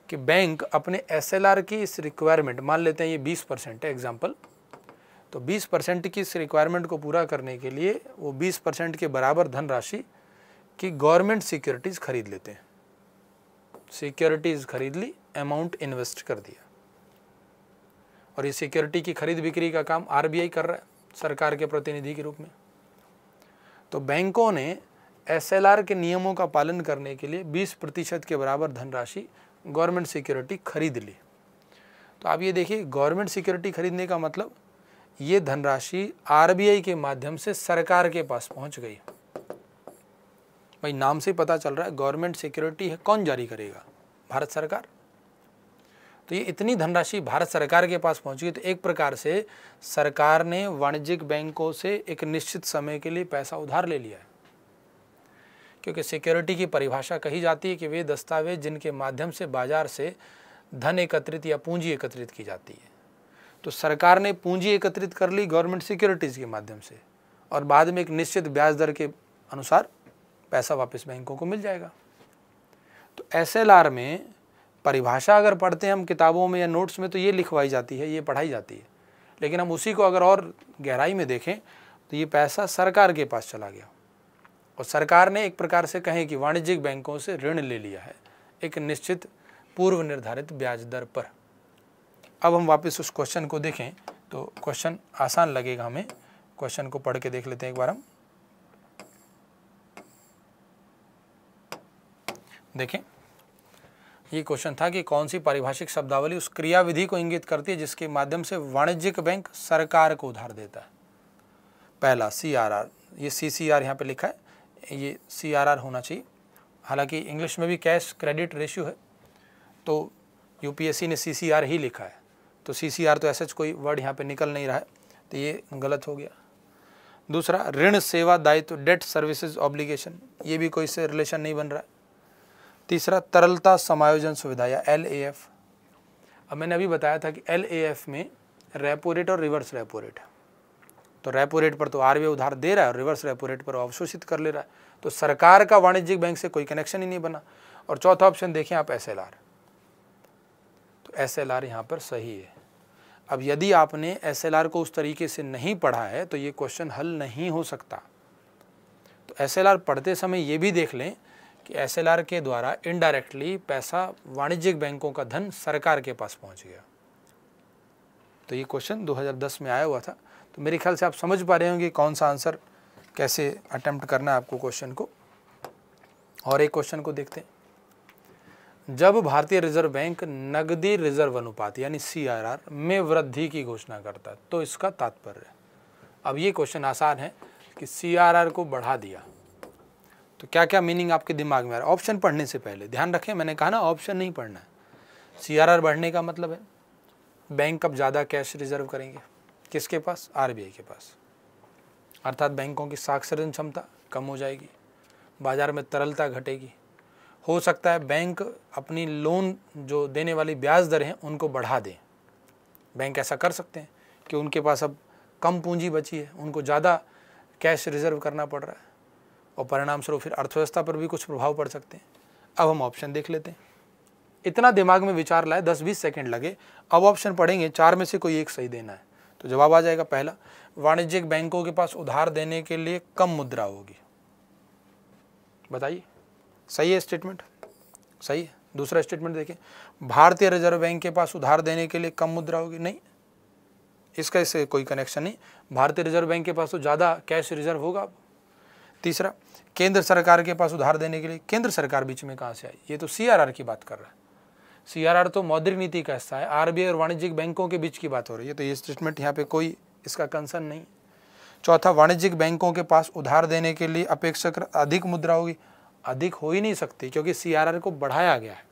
कि बैंक अपने एस की इस रिक्वायरमेंट मान लेते हैं ये बीस परसेंट है एग्जाम्पल तो 20 परसेंट की इस रिक्वायरमेंट को पूरा करने के लिए वो 20 परसेंट के बराबर धनराशि की गवर्नमेंट सिक्योरिटीज़ खरीद लेते हैं सिक्योरिटीज़ खरीद ली अमाउंट इन्वेस्ट कर दिया और ये सिक्योरिटी की खरीद बिक्री का काम आरबीआई कर रहा है सरकार के प्रतिनिधि के रूप में तो बैंकों ने एसएलआर के नियमों का पालन करने के लिए 20 प्रतिशत के बराबर धनराशि गवर्नमेंट सिक्योरिटी खरीद ली तो आप ये देखिए गवर्नमेंट सिक्योरिटी खरीदने का मतलब ये धनराशि आरबीआई के माध्यम से सरकार के पास पहुंच गई भाई नाम से पता चल रहा है गवर्नमेंट सिक्योरिटी है कौन जारी करेगा भारत सरकार तो ये इतनी धनराशि भारत सरकार के पास पहुंची तो एक प्रकार से सरकार ने वाणिज्यिक बैंकों से एक निश्चित समय के लिए पैसा उधार ले लिया है क्योंकि सिक्योरिटी की परिभाषा कही जाती है कि वे दस्तावेज जिनके माध्यम से बाजार से धन एकत्रित या पूंजी एकत्रित की जाती है तो सरकार ने पूंजी एकत्रित कर ली गवर्नमेंट सिक्योरिटीज़ के माध्यम से और बाद में एक निश्चित ब्याज दर के अनुसार पैसा वापस बैंकों को मिल जाएगा तो एस में परिभाषा अगर पढ़ते हैं हम किताबों में या नोट्स में तो ये लिखवाई जाती है ये पढ़ाई जाती है लेकिन हम उसी को अगर और गहराई में देखें तो ये पैसा सरकार के पास चला गया और सरकार ने एक प्रकार से कहें कि वाणिज्यिक बैंकों से ऋण ले लिया है एक निश्चित पूर्व निर्धारित ब्याज दर पर अब हम वापस उस क्वेश्चन को देखें तो क्वेश्चन आसान लगेगा हमें क्वेश्चन को पढ़ के देख लेते हैं एक बार हम देखें ये क्वेश्चन था कि कौन सी पारिभाषिक शब्दावली उस क्रियाविधि को इंगित करती है जिसके माध्यम से वाणिज्यिक बैंक सरकार को उधार देता है पहला सी आर आर ये सी सी आर यहाँ पर लिखा है ये सी आर आर होना चाहिए हालांकि इंग्लिश में भी कैश क्रेडिट रेशियो है तो यू पी एस सी ने सी सी आर ही लिखा है तो सी सी आर तो ऐसा कोई वर्ड यहाँ पर निकल नहीं रहा है तो ये गलत हो गया दूसरा ऋण सेवा दायित्व डेट सर्विसेज ऑब्लिगेशन ये भी कोई से रिलेशन नहीं बन रहा है तीसरा तरलता समायोजन सुविधा या एल अब मैंने अभी बताया था कि एल में रेपो रेट और रिवर्स रेपो रेट है तो रेपो रेट पर तो आर उधार दे रहा है और रिवर्स रेपो रेट पर अवशोषित कर ले रहा है तो सरकार का वाणिज्यिक बैंक से कोई कनेक्शन ही नहीं बना और चौथा ऑप्शन देखें आप एस तो एस एल यहाँ पर सही है अब यदि आपने एस को उस तरीके से नहीं पढ़ा है तो ये क्वेश्चन हल नहीं हो सकता तो एस पढ़ते समय ये भी देख लें कि एसएलआर के द्वारा इनडायरेक्टली पैसा वाणिज्यिक बैंकों का धन सरकार के पास पहुंच गया तो ये क्वेश्चन 2010 में आया हुआ था तो मेरे ख्याल से आप समझ पा रहे होंगे कौन सा आंसर कैसे अटैम्प्ट करना है आपको क्वेश्चन को और एक क्वेश्चन को देखते हैं जब भारतीय रिजर्व बैंक नगदी रिजर्व अनुपात यानी सी में वृद्धि की घोषणा करता तो इसका तात्पर्य अब ये क्वेश्चन आसान है कि सी को बढ़ा दिया तो क्या क्या मीनिंग आपके दिमाग में आ रहा है ऑप्शन पढ़ने से पहले ध्यान रखें मैंने कहा ना ऑप्शन नहीं पढ़ना है सी बढ़ने का मतलब है बैंक अब ज़्यादा कैश रिजर्व करेंगे किसके पास आई के पास अर्थात बैंकों की साक्षरण क्षमता कम हो जाएगी बाज़ार में तरलता घटेगी हो सकता है बैंक अपनी लोन जो देने वाली ब्याज दर हैं उनको बढ़ा दें बैंक ऐसा कर सकते हैं कि उनके पास अब कम पूंजी बची है उनको ज़्यादा कैश रिजर्व करना पड़ रहा है और परिणाम स्वरूप फिर अर्थव्यवस्था पर भी कुछ प्रभाव पड़ सकते हैं अब हम ऑप्शन देख लेते हैं इतना दिमाग में विचार लाए दस बीस सेकेंड लगे अब ऑप्शन पढ़ेंगे चार में से कोई एक सही देना है तो जवाब आ जाएगा पहला वाणिज्यिक बैंकों के पास उधार देने के लिए कम मुद्रा होगी बताइए सही है स्टेटमेंट सही है दूसरा स्टेटमेंट देखिए भारतीय रिजर्व बैंक के पास उधार देने के लिए कम मुद्रा होगी नहीं इसका इससे कोई कनेक्शन नहीं भारतीय रिजर्व बैंक के पास तो ज़्यादा कैश रिजर्व होगा अब तीसरा केंद्र सरकार के पास उधार देने के लिए केंद्र सरकार बीच में कहाँ से आई ये तो सी की बात कर रहा है सी तो मौद्रिक नीति का हिस्सा है आर और वाणिज्यिक बैंकों के बीच की बात हो रही है तो ये स्टेटमेंट यहाँ पे कोई इसका कंसर्न नहीं चौथा वाणिज्यिक बैंकों के पास उधार देने के लिए अपेक्षाकृत अधिक मुद्रा होगी अधिक हो ही नहीं सकती क्योंकि सी को बढ़ाया गया है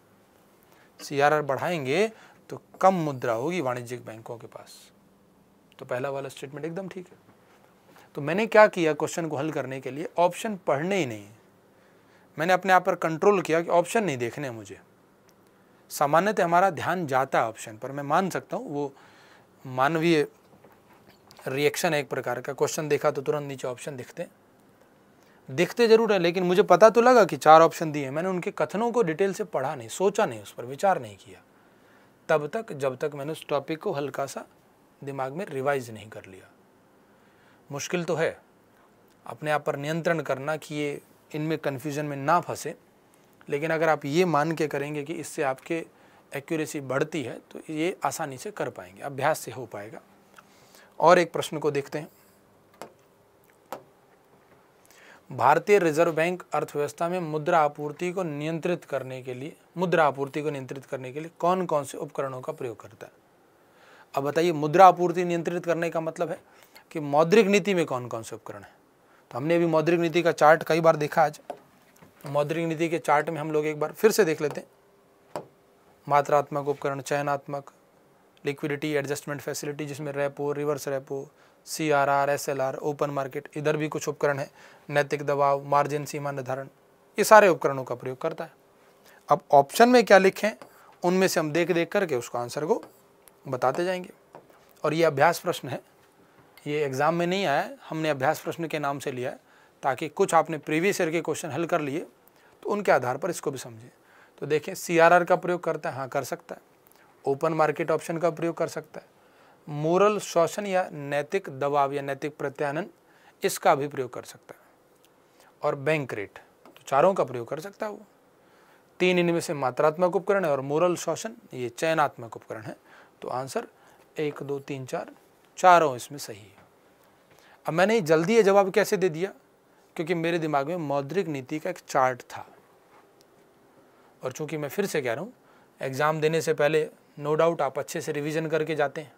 सी बढ़ाएंगे तो कम मुद्रा होगी वाणिज्यिक बैंकों के पास तो पहला वाला स्टेटमेंट एकदम ठीक है तो मैंने क्या किया क्वेश्चन को हल करने के लिए ऑप्शन पढ़ने ही नहीं मैंने अपने आप पर कंट्रोल किया कि ऑप्शन नहीं देखने मुझे सामान्यतः हमारा ध्यान जाता है ऑप्शन पर मैं मान सकता हूँ वो मानवीय रिएक्शन है एक प्रकार का क्वेश्चन देखा तो तुरंत नीचे ऑप्शन दिखते दिखते जरूर है लेकिन मुझे पता तो लगा कि चार ऑप्शन दिए मैंने उनके कथनों को डिटेल से पढ़ा नहीं सोचा नहीं उस पर विचार नहीं किया तब तक जब तक मैंने उस टॉपिक को हल्का सा दिमाग में रिवाइज नहीं कर लिया मुश्किल तो है अपने आप पर नियंत्रण करना कि ये इनमें कन्फ्यूज़न में ना फंसे लेकिन अगर आप ये मान के करेंगे कि इससे आपके एक्यूरेसी बढ़ती है तो ये आसानी से कर पाएंगे अभ्यास से हो पाएगा और एक प्रश्न को देखते हैं भारतीय रिजर्व बैंक अर्थव्यवस्था में मुद्रा आपूर्ति को नियंत्रित करने के लिए मुद्रा आपूर्ति को नियंत्रित करने के लिए कौन कौन से उपकरणों का प्रयोग करता है अब बताइए मुद्रा आपूर्ति नियंत्रित करने का मतलब है कि मौद्रिक नीति में कौन कौन से उपकरण है तो हमने अभी मौद्रिक नीति का चार्ट कई बार देखा आज मौद्रिक नीति के चार्ट में हम लोग एक बार फिर से देख लेते हैं मात्रात्मक उपकरण चयनात्मक लिक्विडिटी एडजस्टमेंट फैसिलिटी जिसमें repo reverse repo C R R S L R open market इधर भी कुछ उपकरण है नैतिक दबाव मार्जिन सीमा निर्धारण ये सारे उपकरणों का प्रयोग करता है अब ऑप्शन में क्या लिखें उनमें से हम देख देख करके उसको आंसर को बताते जाएंगे और ये अभ्यास प्रश्न है ये एग्ज़ाम में नहीं आया हमने अभ्यास प्रश्न के नाम से लिया है ताकि कुछ आपने प्रीवियस ईयर के क्वेश्चन हल कर लिए तो उनके आधार पर इसको भी समझें तो देखें सी का प्रयोग करता है हाँ कर सकता है ओपन मार्केट ऑप्शन का प्रयोग कर सकता है मोरल शोषण या नैतिक दबाव या नैतिक प्रत्यानंद इसका भी प्रयोग कर सकता है और बैंक रेट तो चारों का प्रयोग कर सकता है वो तीन इनमें से मात्रात्मक उपकरण है और मोरल शोषण ये चयनात्मक उपकरण है तो आंसर एक दो तीन चार चारों इसमें सही है अब मैंने जल्दी ये जवाब कैसे दे दिया क्योंकि मेरे दिमाग में मौद्रिक नीति का एक चार्ट था और चूंकि मैं फिर से कह रहा हूँ एग्ज़ाम देने से पहले नो डाउट आप अच्छे से रिवीजन करके जाते हैं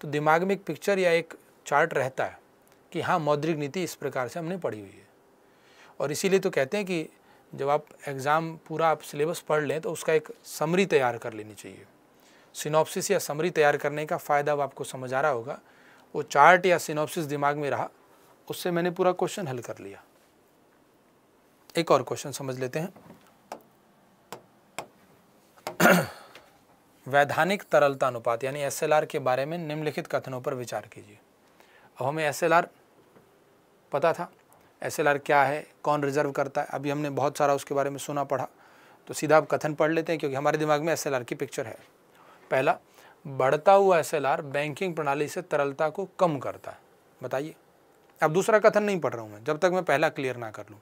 तो दिमाग में एक पिक्चर या एक चार्ट रहता है कि हाँ मौद्रिक नीति इस प्रकार से हमने पढ़ी हुई है और इसीलिए तो कहते हैं कि जब आप एग्ज़ाम पूरा आप सिलेबस पढ़ लें तो उसका एक समरी तैयार कर लेनी चाहिए सिनॉप्सिस या समरी तैयार करने का फ़ायदा अब आपको समझ आ रहा होगा वो चार्ट या सिनोप्सिस दिमाग में रहा उससे मैंने पूरा क्वेश्चन हल कर लिया एक और क्वेश्चन समझ लेते हैं वैधानिक तरलता अनुपात यानी एस के बारे में निम्नलिखित कथनों पर विचार कीजिए अब हमें एस पता था एस क्या है कौन रिजर्व करता है अभी हमने बहुत सारा उसके बारे में सुना पढ़ा तो सीधा आप कथन पढ़ लेते हैं क्योंकि हमारे दिमाग में एस की पिक्चर है पहला बढ़ता हुआ एस बैंकिंग प्रणाली से तरलता को कम करता है बताइए अब दूसरा कथन नहीं पढ़ रहा हूँ मैं जब तक मैं पहला क्लियर ना कर लूँ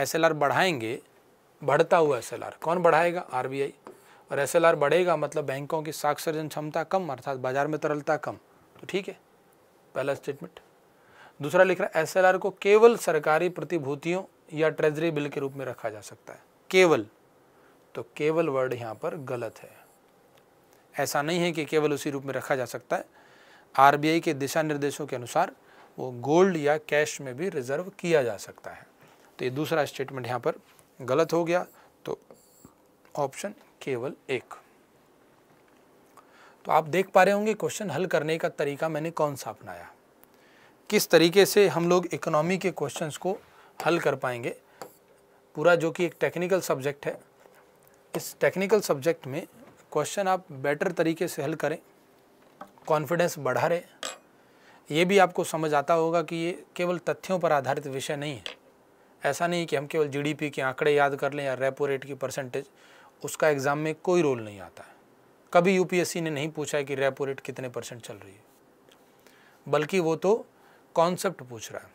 एस बढ़ाएंगे बढ़ता हुआ एस कौन बढ़ाएगा आर और एस बढ़ेगा मतलब बैंकों की साक्षरजन क्षमता कम अर्थात बाजार में तरलता कम तो ठीक है पहला स्टेटमेंट दूसरा लिख रहा है एस को केवल सरकारी प्रतिभूतियों या ट्रेजरी बिल के रूप में रखा जा सकता है केवल तो केवल वर्ड यहाँ पर गलत है ऐसा नहीं है कि केवल उसी रूप में रखा जा सकता है आरबीआई के दिशा निर्देशों के अनुसार वो गोल्ड या कैश में भी रिजर्व किया जा सकता है तो ये दूसरा स्टेटमेंट यहाँ पर गलत हो गया तो ऑप्शन केवल एक तो आप देख पा रहे होंगे क्वेश्चन हल करने का तरीका मैंने कौन सा अपनाया किस तरीके से हम लोग इकोनॉमी के क्वेश्चन को हल कर पाएंगे पूरा जो कि एक टेक्निकल सब्जेक्ट है इस टेक्निकल सब्जेक्ट में क्वेश्चन आप बेटर तरीके से हल करें कॉन्फिडेंस बढ़ा रहे ये भी आपको समझ आता होगा कि ये केवल तथ्यों पर आधारित विषय नहीं है ऐसा नहीं कि हम केवल जीडीपी के आंकड़े याद कर लें या रेपो रेट की परसेंटेज उसका एग्ज़ाम में कोई रोल नहीं आता है कभी यूपीएससी ने नहीं पूछा है कि रेपो रेट कितने परसेंट चल रही है बल्कि वो तो कॉन्सेप्ट पूछ रहा है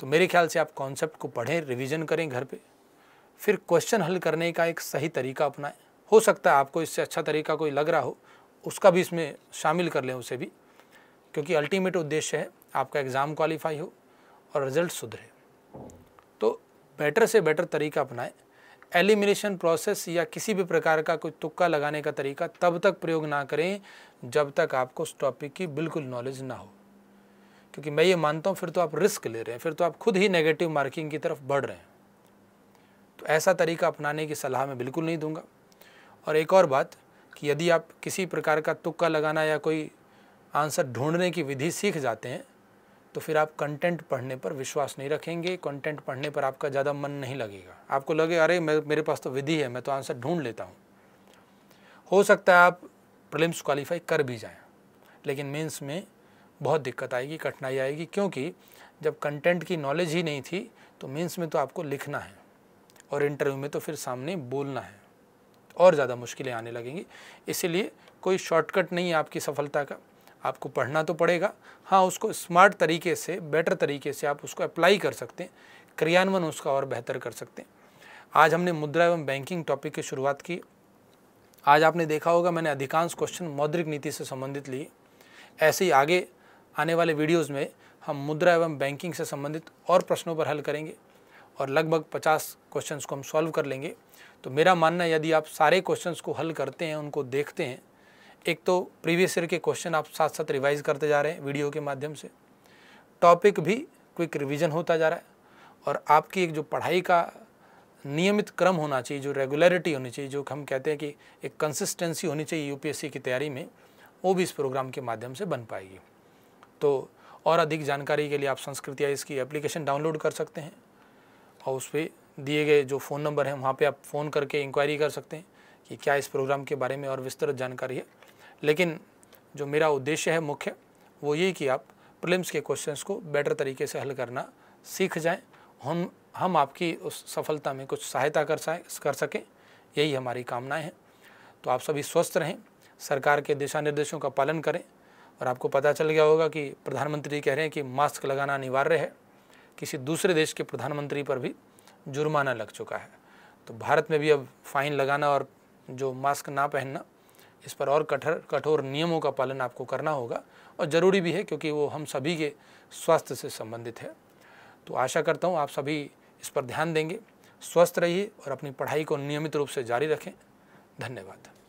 तो मेरे ख्याल से आप कॉन्सेप्ट को पढ़ें रिविजन करें घर पर फिर क्वेश्चन हल करने का एक सही तरीका अपनाएं हो सकता है आपको इससे अच्छा तरीका कोई लग रहा हो उसका भी इसमें शामिल कर लें उसे भी क्योंकि अल्टीमेट उद्देश्य है आपका एग्ज़ाम क्वालिफाई हो और रिज़ल्ट सुधरे तो बेटर से बेटर तरीका अपनाएं एलिमिनेशन प्रोसेस या किसी भी प्रकार का कोई तुक्का लगाने का तरीका तब तक प्रयोग ना करें जब तक आपको उस टॉपिक की बिल्कुल नॉलेज ना हो क्योंकि मैं ये मानता हूँ फिर तो आप रिस्क ले रहे हैं फिर तो आप खुद ही नेगेटिव मार्किंग की तरफ बढ़ रहे हैं तो ऐसा तरीका अपनाने की सलाह मैं बिल्कुल नहीं दूंगा और एक और बात कि यदि आप किसी प्रकार का तुक्का लगाना या कोई आंसर ढूंढने की विधि सीख जाते हैं तो फिर आप कंटेंट पढ़ने पर विश्वास नहीं रखेंगे कंटेंट पढ़ने पर आपका ज़्यादा मन नहीं लगेगा आपको लगे अरे मेरे पास तो विधि है मैं तो आंसर ढूंढ लेता हूँ हो सकता है आप प्रिलिम्स क्वालिफाई कर भी जाएं लेकिन मेंस में बहुत दिक्कत आएगी कठिनाई आएगी क्योंकि जब कंटेंट की नॉलेज ही नहीं थी तो मेंस में तो आपको लिखना है और इंटरव्यू में तो फिर सामने बोलना है और ज़्यादा मुश्किलें आने लगेंगी इसीलिए कोई शॉर्टकट नहीं है आपकी सफलता का आपको पढ़ना तो पड़ेगा हाँ उसको स्मार्ट तरीके से बेटर तरीके से आप उसको अप्लाई कर सकते हैं क्रियान्वयन उसका और बेहतर कर सकते हैं आज हमने मुद्रा एवं बैंकिंग टॉपिक की शुरुआत की आज आपने देखा होगा मैंने अधिकांश क्वेश्चन मौद्रिक नीति से संबंधित लिए ऐसे ही आगे आने वाले वीडियोस में हम मुद्रा एवं बैंकिंग से संबंधित और प्रश्नों पर हल करेंगे और लगभग 50 क्वेश्चंस को हम सॉल्व कर लेंगे तो मेरा मानना यदि आप सारे क्वेश्चंस को हल करते हैं उनको देखते हैं एक तो प्रीवियस ईयर के क्वेश्चन आप साथ साथ रिवाइज करते जा रहे हैं वीडियो के माध्यम से टॉपिक भी क्विक रिवीजन होता जा रहा है और आपकी एक जो पढ़ाई का नियमित क्रम होना चाहिए जो रेगुलरिटी होनी चाहिए जो हम कहते हैं कि एक कंसिस्टेंसी होनी चाहिए यूपीएससी की तैयारी में वो भी इस प्रोग्राम के माध्यम से बन पाएगी तो और अधिक जानकारी के लिए आप संस्कृत या इसकी एप्लीकेशन डाउनलोड कर सकते हैं और उस पर दिए गए जो फ़ोन नंबर हैं वहाँ पे आप फ़ोन करके इंक्वायरी कर सकते हैं कि क्या इस प्रोग्राम के बारे में और विस्तृत जानकारी है लेकिन जो मेरा उद्देश्य है मुख्य वो ये कि आप प्रिलिम्स के क्वेश्चंस को बेटर तरीके से हल करना सीख जाएं हम हम आपकी उस सफलता में कुछ सहायता कर कर सकें यही हमारी कामनाएँ हैं तो आप सभी स्वस्थ रहें सरकार के दिशा निर्देशों का पालन करें और आपको पता चल गया होगा कि प्रधानमंत्री कह रहे हैं कि मास्क लगाना अनिवार्य है किसी दूसरे देश के प्रधानमंत्री पर भी जुर्माना लग चुका है तो भारत में भी अब फाइन लगाना और जो मास्क ना पहनना इस पर और कठोर कठोर नियमों का पालन आपको करना होगा और ज़रूरी भी है क्योंकि वो हम सभी के स्वास्थ्य से संबंधित है तो आशा करता हूँ आप सभी इस पर ध्यान देंगे स्वस्थ रहिए और अपनी पढ़ाई को नियमित रूप से जारी रखें धन्यवाद